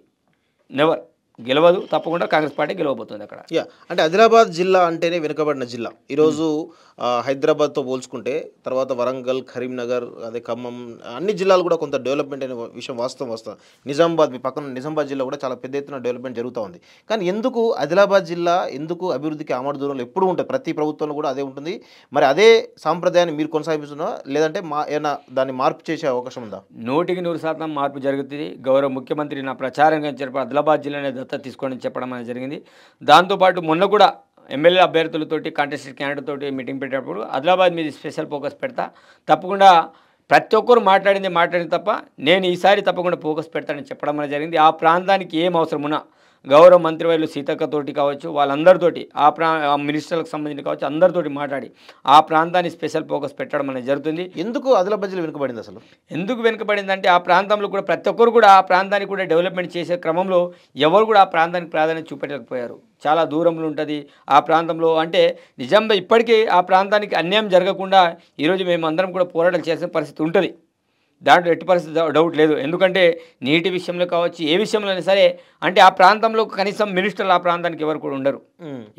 నెవర్ గెలవదు తప్పకుండా కాంగ్రెస్ పార్టీ గెలవబోతుంది అక్కడ యా అంటే ఆదిలాబాద్ జిల్లా అంటేనే వెనుకబడిన జిల్లా ఈరోజు హైదరాబాద్తో పోల్చుకుంటే తర్వాత వరంగల్ కరీంనగర్ అదే ఖమ్మం అన్ని జిల్లాలు కూడా కొంత డెవలప్మెంట్ అనే విషయం వాస్తవం వస్తుంది నిజామాబాద్ మీ పక్కన నిజామాబాద్ జిల్లా కూడా చాలా పెద్ద ఎత్తున డెవలప్మెంట్ జరుగుతూ ఉంది కానీ ఎందుకు ఆదిలాబాద్ జిల్లా ఎందుకు అభివృద్ధికి ఆమడు దూరంలో ఎప్పుడు ఉంటుంది ప్రతి ప్రభుత్వంలో కూడా అదే ఉంటుంది మరి అదే సాంప్రదాయాన్ని మీరు కొనసాగిస్తున్నా లేదంటే మా ఏమైనా దాన్ని మార్పు చేసే అవకాశం ఉందా నూటికి నూరు శాతం మార్పు జరుగుతుంది గౌరవ ముఖ్యమంత్రి నా ప్రచారంగా చేసినప్పుడు ఆదిలాబాద్ అనేది జాగ్రత్త తీసుకోవడం చెప్పడం అనేది జరిగింది దాంతోపాటు మొన్న కూడా ఎమ్మెల్యే అభ్యర్థులతోటి కాంటెస్టెడ్ క్యాండిడేట్ తోటి మీటింగ్ పెట్టేటప్పుడు ఆదిలాబాద్ మీద స్పెషల్ ఫోకస్ పెడతా తప్పకుండా ప్రతి ఒక్కరు మాట్లాడింది మాట్లాడింది తప్ప నేను ఈసారి తప్పకుండా ఫోకస్ పెడతానని చెప్పడం అనేది జరిగింది ఆ ప్రాంతానికి ఏం అవసరం ఉన్నా గౌరవ మంత్రివర్యులు సీతక్కతోటి కావచ్చు వాళ్ళందరితోటి ఆ ప్రా మినిస్టర్లకు సంబంధించి కావచ్చు అందరితోటి మాట్లాడి ఆ ప్రాంతాన్ని స్పెషల్ ఫోకస్ పెట్టడం అనేది జరుగుతుంది ఎందుకు అదుల జిల్లా వెనుకబడింది అసలు ఎందుకు వెనుకబడింది అంటే ఆ ప్రాంతంలో కూడా ప్రతి ఒక్కరు కూడా ఆ ప్రాంతానికి కూడా డెవలప్మెంట్ చేసే క్రమంలో ఎవరు కూడా ఆ ప్రాంతానికి ప్రాధాన్యత చూపెట్టకపోయారు చాలా దూరంలో ఉంటుంది ఆ ప్రాంతంలో అంటే నిజంగా ఇప్పటికీ ఆ ప్రాంతానికి అన్యాయం జరగకుండా ఈరోజు మేము అందరం కూడా పోరాటాలు చేసిన పరిస్థితి ఉంటుంది దాంట్లో ఎట్టి పరిస్థితి డౌట్ లేదు ఎందుకంటే నీటి విషయంలో కావచ్చు ఏ విషయంలో అయినా సరే అంటే ఆ ప్రాంతంలో కనీసం మినిస్టర్లు ఆ ప్రాంతానికి ఎవరు కూడా ఉండరు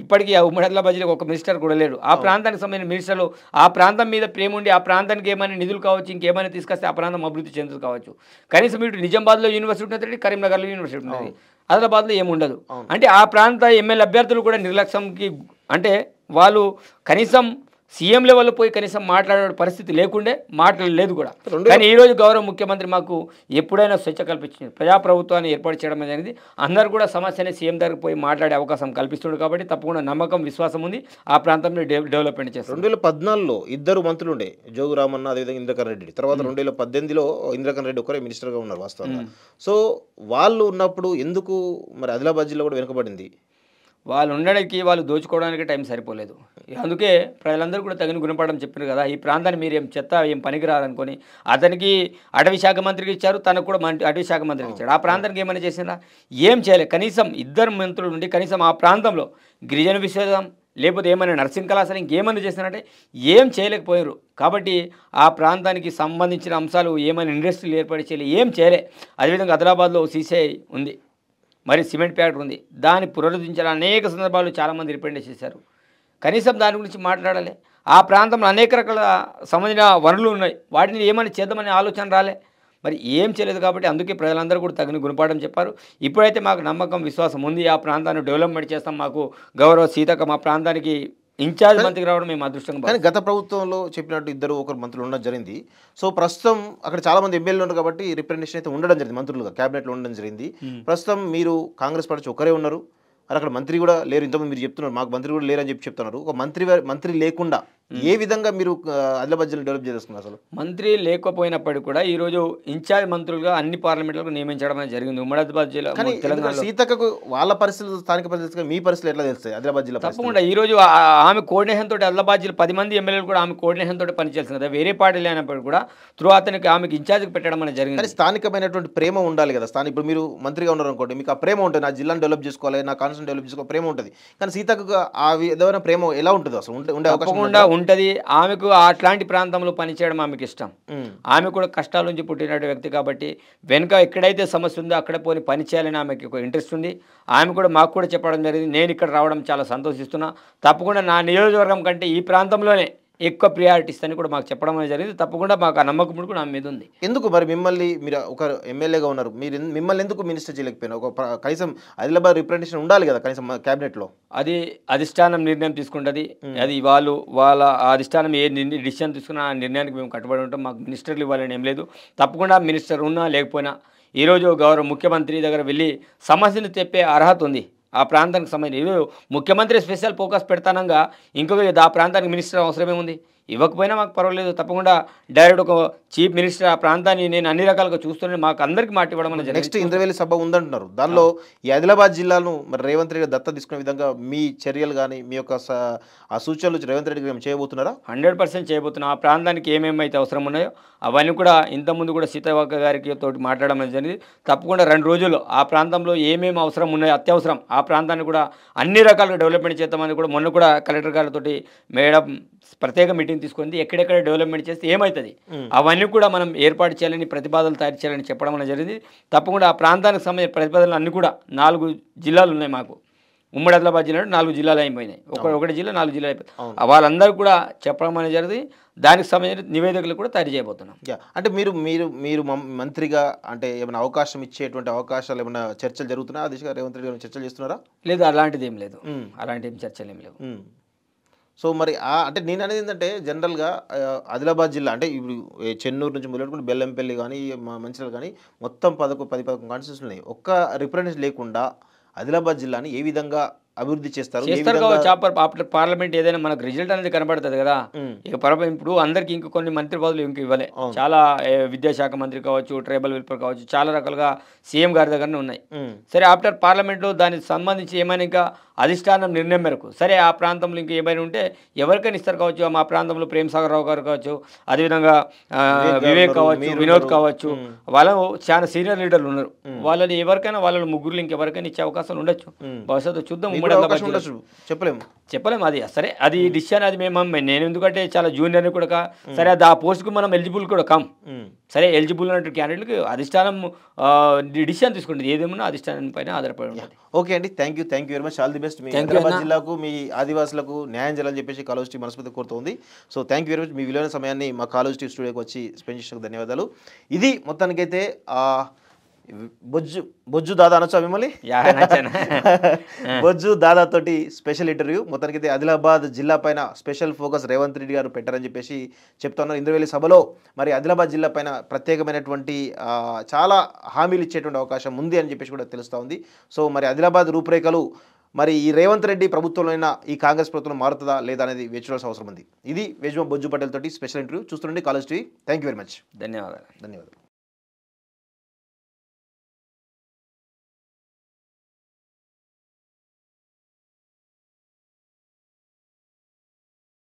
ఇప్పటికీ ఆ ఉమ్మడి ఆదిలాబాద్లో ఒక మినిస్టర్ కూడా లేడు ఆ ప్రాంతానికి సంబంధించిన మినిస్టర్లు ఆ ప్రాంతం మీద ప్రేమ ఉండి ఆ ప్రాంతానికి ఏమైనా నిధులు కావచ్చు ఇంకేమైనా తీసుకొస్తే ఆ ప్రాంతం అభివృద్ధి చెందుతూ కావచ్చు కనీసం ఇటు నిజామాబాద్లో యూనివర్సిటీ ఉన్నది కరీంనగర్లో యూనివర్సిటీ ఉన్నది ఆదిలాబాద్లో ఏముండదు అంటే ఆ ప్రాంత ఎమ్మెల్యే అభ్యర్థులు కూడా నిర్లక్ష్యంకి అంటే వాళ్ళు కనీసం సీఎం లెవెల్లో పోయి కనీసం మాట్లాడే పరిస్థితి లేకుండే మాట్లాడలేదు కూడా కానీ ఈరోజు గౌరవ ముఖ్యమంత్రి మాకు ఎప్పుడైనా స్వేచ్ఛ కల్పించింది ప్రజాప్రభుత్వాన్ని ఏర్పాటు చేయడం అనేది అందరూ కూడా సమస్యనే సీఎం దగ్గరకు పోయి మాట్లాడే అవకాశం కల్పిస్తుంది కాబట్టి తప్పకుండా నమ్మకం విశ్వాసం ఉంది ఆ ప్రాంతంలో డెవలప్మెంట్ చేస్తారు రెండు వేల పద్నాలుగులో ఇద్దరు మంత్రులు ఉండే జోగు రామన్న అదేవిధంగా ఇంద్రకరణ్ రెడ్డి తర్వాత రెండు వేల పద్దెనిమిదిలో ఇంద్రకరణ్ రెడ్డి ఒకరే మినిస్టర్గా ఉన్నారు వాస్తవంగా సో వాళ్ళు ఉన్నప్పుడు ఎందుకు మరి ఆదిలాబాద్ జిల్లా కూడా వెనుకబడింది వాళ్ళు ఉండడానికి వాళ్ళు దోచుకోవడానికి టైం సరిపోలేదు అందుకే ప్రజలందరూ కూడా తగిన గుణపడడం చెప్పారు కదా ఈ ప్రాంతాన్ని మీరు ఏం చెత్త ఏం రాదనుకొని అతనికి అటవీ శాఖ మంత్రికి ఇచ్చారు తనకు కూడా మంత్రి అటవీ శాఖ మంత్రికి ఇచ్చాడు ఆ ప్రాంతానికి ఏమైనా చేసినా ఏం చేయలేదు కనీసం ఇద్దరు మంత్రులు నుండి కనీసం ఆ ప్రాంతంలో గిరిజన విషయం లేకపోతే ఏమైనా నర్సింగ్ కళాశాల ఇంకేమైనా చేసినారంటే ఏం చేయలేకపోయారు కాబట్టి ఆ ప్రాంతానికి సంబంధించిన అంశాలు ఏమైనా ఇండస్ట్రీలు ఏర్పాటు చేయలే ఏం చేయలే అదేవిధంగా హైదరాబాద్లో సీసీఐ ఉంది మరి సిమెంట్ ప్యాకెట్ ఉంది దాన్ని పునరుద్ధరించాలని అనేక సందర్భాలు చాలామంది రిప్రెండ్ చేశారు కనీసం దాని గురించి మాట్లాడాలి ఆ ప్రాంతంలో అనేక రకాల సంబంధించిన వనరులు ఉన్నాయి వాటిని ఏమైనా చేద్దామనే ఆలోచన రాలే మరి ఏం చేయలేదు కాబట్టి అందుకే ప్రజలందరూ కూడా తగిన గుణపాఠం చెప్పారు ఇప్పుడైతే మాకు నమ్మకం విశ్వాసం ఉంది ఆ ప్రాంతాన్ని డెవలప్మెంట్ చేస్తాం మాకు గౌరవ సీతక మా ప్రాంతానికి ఇన్ఛార్జ్ మంత్రికి రావడం మేము అదృష్టం కానీ గత ప్రభుత్వంలో చెప్పినట్టు ఇద్దరు ఒకరు మంత్రులు ఉండడం జరిగింది సో ప్రస్తుతం అక్కడ చాలా మంది ఎమ్మెల్యేలు ఉన్నారు కాబట్టి రిప్రజెంటేషన్ అయితే ఉండడం జరిగింది మంత్రులుగా క్యాబినెట్లో ఉండడం జరిగింది ప్రస్తుతం మీరు కాంగ్రెస్ పార్టీ ఒకరే ఉన్నారు అక్కడ మంత్రి కూడా లేరు ఇంతకుముందు మీరు చెప్తున్నారు మాకు మంత్రి కూడా లేరని చెప్పి చెప్తున్నారు ఒక మంత్రి మంత్రి లేకుండా ఏ విధంగా మీరు ఆదిలాబాద్ డెవలప్ చేసుకున్నారు అసలు మంత్రి లేకపోయినప్పటికీ కూడా ఈ రోజు ఇన్ఛార్జ్ మంత్రులుగా అన్ని పార్లమెంట్లకు నియమించడం అనేది జరిగింది ఉమ్మడాబాద్ జిల్లా తెలంగాణ సీతకు వాళ్ళ పరిస్థితులు స్థానిక పరిస్థితులు మీ పరిస్థితులు ఎట్లా తెలుస్తాయి ఆదిలాబాద్ జిల్లా తప్పకుండా ఈ రోజు ఆమె కోఆర్డినేషన్ తోటి అదిలాబాద్ జిల్లా పది మంది ఎమ్మెల్యేలు కూడా ఆమె కోఆర్డినేషన్ తోటి పనిచేస్తుంది కదా వేరే పార్టీ లేనప్పుడు కూడా త్రూ అతనికి ఆమెకి ఇన్ఛార్జ్ పెట్టడం అనేది జరిగింది స్థానికమైనటువంటి ప్రేమ ఉండాలి కదా స్థానిక ఇప్పుడు మీరు మంత్రిగా ఉన్నారు అనుకోండి మీకు ఆ ప్రేమ ఉంటుంది నా జిల్లాను డెవలప్ చేసుకోవాలి నా కాన్స్టెంట్ డెవలప్ చేసుకోవాలి ప్రేమ ఉంటుంది కానీ సీతకు ఆ విధమైన ప్రేమ ఎలా ఉంటుందో అసలు ఉండే అవకాశం ఉంటుంది ఆమెకు అట్లాంటి ప్రాంతంలో పనిచేయడం ఆమెకు ఇష్టం ఆమె కూడా కష్టాల నుంచి పుట్టిన వ్యక్తి కాబట్టి వెనుక ఎక్కడైతే సమస్య ఉందో అక్కడ పోయి పని చేయాలని ఆమెకి ఒక ఇంట్రెస్ట్ ఉంది ఆమె కూడా మాకు కూడా చెప్పడం జరిగింది నేను ఇక్కడ రావడం చాలా సంతోషిస్తున్నా తప్పకుండా నా నియోజకవర్గం కంటే ఈ ప్రాంతంలోనే ఎక్కువ ప్రియారిటీ ఇస్తాను కూడా మాకు చెప్పడం అనేది జరిగింది తప్పకుండా మాకు ఆ నమ్మకం కూడా నా మీద ఉంది ఎందుకు మరి మిమ్మల్ని మీరు ఒక ఎమ్మెల్యేగా ఉన్నారు మీరు మిమ్మల్ని ఎందుకు మినిస్టర్ చేయలేకపోయినా ఒక కనీసం ఆదిలాబాద్ రిప్రజెంటేషన్ ఉండాలి కదా కనీసం క్యాబినెట్లో అది అధిష్టానం నిర్ణయం తీసుకుంటుంది అది వాళ్ళు వాళ్ళ అధిష్టానం ఏ డిసిషన్ తీసుకున్న ఆ నిర్ణయానికి మేము కట్టుబడి ఉంటాం మాకు మినిస్టర్లు ఇవ్వాలని ఏం లేదు తప్పకుండా మినిస్టర్ ఉన్నా లేకపోయినా ఈరోజు గౌరవ ముఖ్యమంత్రి దగ్గర వెళ్ళి సమస్యను చెప్పే అర్హత ఉంది ఆ ప్రాంతానికి సంబంధించి ముఖ్యమంత్రి స్పెషల్ ఫోకస్ పెడతానంగా ఇంకొక ఆ ప్రాంతానికి మినిస్టర్ అవసరమే ఉంది ఇవ్వకపోయినా మాకు పర్వాలేదు తప్పకుండా డైరెక్ట్ ఒక చీఫ్ మినిస్టర్ ఆ ప్రాంతాన్ని నేను అన్ని రకాలుగా చూస్తున్నాను మాకు అందరికీ మాట ఇవ్వడం నెక్స్ట్ ఇంద్రవేలి సభ ఉందంటున్నారు దానిలో ఈ ఆదిలాబాద్ జిల్లాను మరి రేవంత్ రెడ్డి దత్త తీసుకునే విధంగా మీ చర్యలు కానీ మీ యొక్క ఆ సూచనలు రేవంత్ రెడ్డి మేము చేయబోతున్నారా హండ్రెడ్ పర్సెంట్ చేయబోతున్నాం ఆ ప్రాంతానికి ఏమేమైతే అవసరం ఉన్నాయో అవన్నీ కూడా ఇంతకుముందు కూడా సీతావాక గారికి తోటి మాట్లాడడం జరిగింది తప్పకుండా రెండు రోజుల్లో ఆ ప్రాంతంలో ఏమేమి అవసరం ఉన్నాయో అత్యవసరం ఆ ప్రాంతాన్ని కూడా అన్ని రకాలుగా డెవలప్మెంట్ చేద్దామని కూడా మొన్న కూడా కలెక్టర్ గారితో మేడం ప్రత్యేక మీటింగ్ తీసుకుంది ఎక్కడెక్కడ డెవలప్మెంట్ చేస్తే ఏమవుతుంది అవన్నీ కూడా మనం ఏర్పాటు చేయాలని ప్రతిపాదనలు తయారు చేయాలని చెప్పడం అనేది జరిగింది తప్పకుండా ఆ ప్రాంతానికి సంబంధించిన ప్రతిపాదనలు అన్నీ కూడా నాలుగు జిల్లాలు ఉన్నాయి మాకు ఉమ్మడి ఆదిలాబాద్ జిల్లా నాలుగు జిల్లాలు అయిపోయినాయి ఒక ఒకటి జిల్లా నాలుగు జిల్లాలు అయిపోయి వాళ్ళందరూ కూడా చెప్పడం అనేది జరిగింది దానికి సంబంధించిన నివేదికలు కూడా తయారు చేయబోతున్నాం అంటే మీరు మీరు మీరు మంత్రిగా అంటే ఏమైనా అవకాశం ఇచ్చేటువంటి అవకాశాలు ఏమైనా చర్చలు జరుగుతున్నాయా దిశగా రేవంత్ రెడ్డి గారు చర్చలు చేస్తున్నారా లేదు అలాంటిది ఏం లేదు అలాంటి ఏం చర్చలు ఏం లేవు సో మరి అంటే నేను అనేది ఏంటంటే జనరల్గా ఆదిలాబాద్ జిల్లా అంటే ఇప్పుడు చెన్నూరు నుంచి మొదలెట్టుకుని బెల్లంపల్లి కానీ మంచిర్యాల కానీ మొత్తం పదకొ పది పదకొండు కాన్స్టిట్యూషన్ ఉన్నాయి ఒక్క రిఫరెన్స్ లేకుండా ఆదిలాబాద్ జిల్లాని ఏ విధంగా అభివృద్ధి చేస్తారు చేస్తారు పార్లమెంట్ ఏదైనా మనకు రిజల్ట్ అనేది కనబడుతుంది కదా ఇక పరపం ఇప్పుడు అందరికి ఇంక కొన్ని మంత్రి పదవులు ఇంక ఇవ్వలే చాలా విద్యాశాఖ మంత్రి కావచ్చు ట్రైబల్ వెల్ఫేర్ కావచ్చు చాలా రకాలుగా సీఎం గారి దగ్గరనే ఉన్నాయి సరే ఆఫ్టర్ పార్లమెంట్లో దానికి సంబంధించి ఏమైనా ఇంకా అధిష్టానం నిర్ణయం మేరకు సరే ఆ ప్రాంతంలో ఇంకా ఏమైనా ఉంటే ఎవరికైనా ఇస్తారు కావచ్చు మా ప్రాంతంలో ప్రేమ్ సాగర్ రావు గారు కావచ్చు అదేవిధంగా వివేక్ కావచ్చు వినోద్ కావచ్చు వాళ్ళు చాలా సీనియర్ లీడర్లు ఉన్నారు వాళ్ళని ఎవరికైనా వాళ్ళ ముగ్గురు ఇంకెవరికైనా ఇచ్చే అవకాశాలు ఉండొచ్చు భవిష్యత్తు చూద్దాం ఉమ్మడి చెప్పలేము చెప్పలేము అది సరే అది డిసిషన్ అది మేము నేను ఎందుకంటే చాలా జూనియర్ కూడా సరే అది ఆ పోస్ట్కు మనం ఎలిజిబుల్ కూడా కాం సరే ఎలిజిబుల్ అన్నట్టు క్యాండిడేట్కి అధిష్టానం డిసిషన్ తీసుకుంటుంది ఏదేమన్నా అధిష్టానం పైన ఆధారపడి ఓకే అండి thank you thank you very much all the best మీ హైదరాబాద్ జిల్లాకు మీ ఆదివాసులకు న్యాయం చేయాలని చెప్పేసి కాలేజ్ టీ మనస్ఫూర్తి కోరుతుంది so thank you very much మీ విలువైన సమయాన్ని మా కాలేజ్ స్టూడియోకి వచ్చి స్పెండ్ చేసిన ధన్యవాదాలు ఇది మొత్తానికైతే బొజ్జు బొజ్జు దాదా అనొచ్చా మిమ్మల్ని *laughs* బొజ్జు దాదాతోటి స్పెషల్ ఇంటర్వ్యూ మొత్తానికైతే ఆదిలాబాద్ జిల్లా పైన స్పెషల్ ఫోకస్ రేవంత్ రెడ్డి గారు పెట్టారని చెప్పేసి చెప్తున్నారు ఇంద్రవేలి సభలో మరి ఆదిలాబాద్ జిల్లా పైన ప్రత్యేకమైనటువంటి చాలా హామీలు ఇచ్చేటువంటి అవకాశం ఉంది అని చెప్పేసి కూడా తెలుస్తూ ఉంది సో మరి ఆదిలాబాద్ రూపురేఖలు మరి ఈ రేవంత్ రెడ్డి ప్రభుత్వంలో అయినా ఈ కాంగ్రెస్ ప్రభుత్వం మారుతుందా లేదా అనేది వేచి అవసరం ఉంది ఇది వేజ్మ బొజ్జు పటేల్ తోటి స్పెషల్ ఇంటర్వ్యూ చూస్తుండీ college TV thank very much ధన్యవాదాలు ధన్యవాదాలు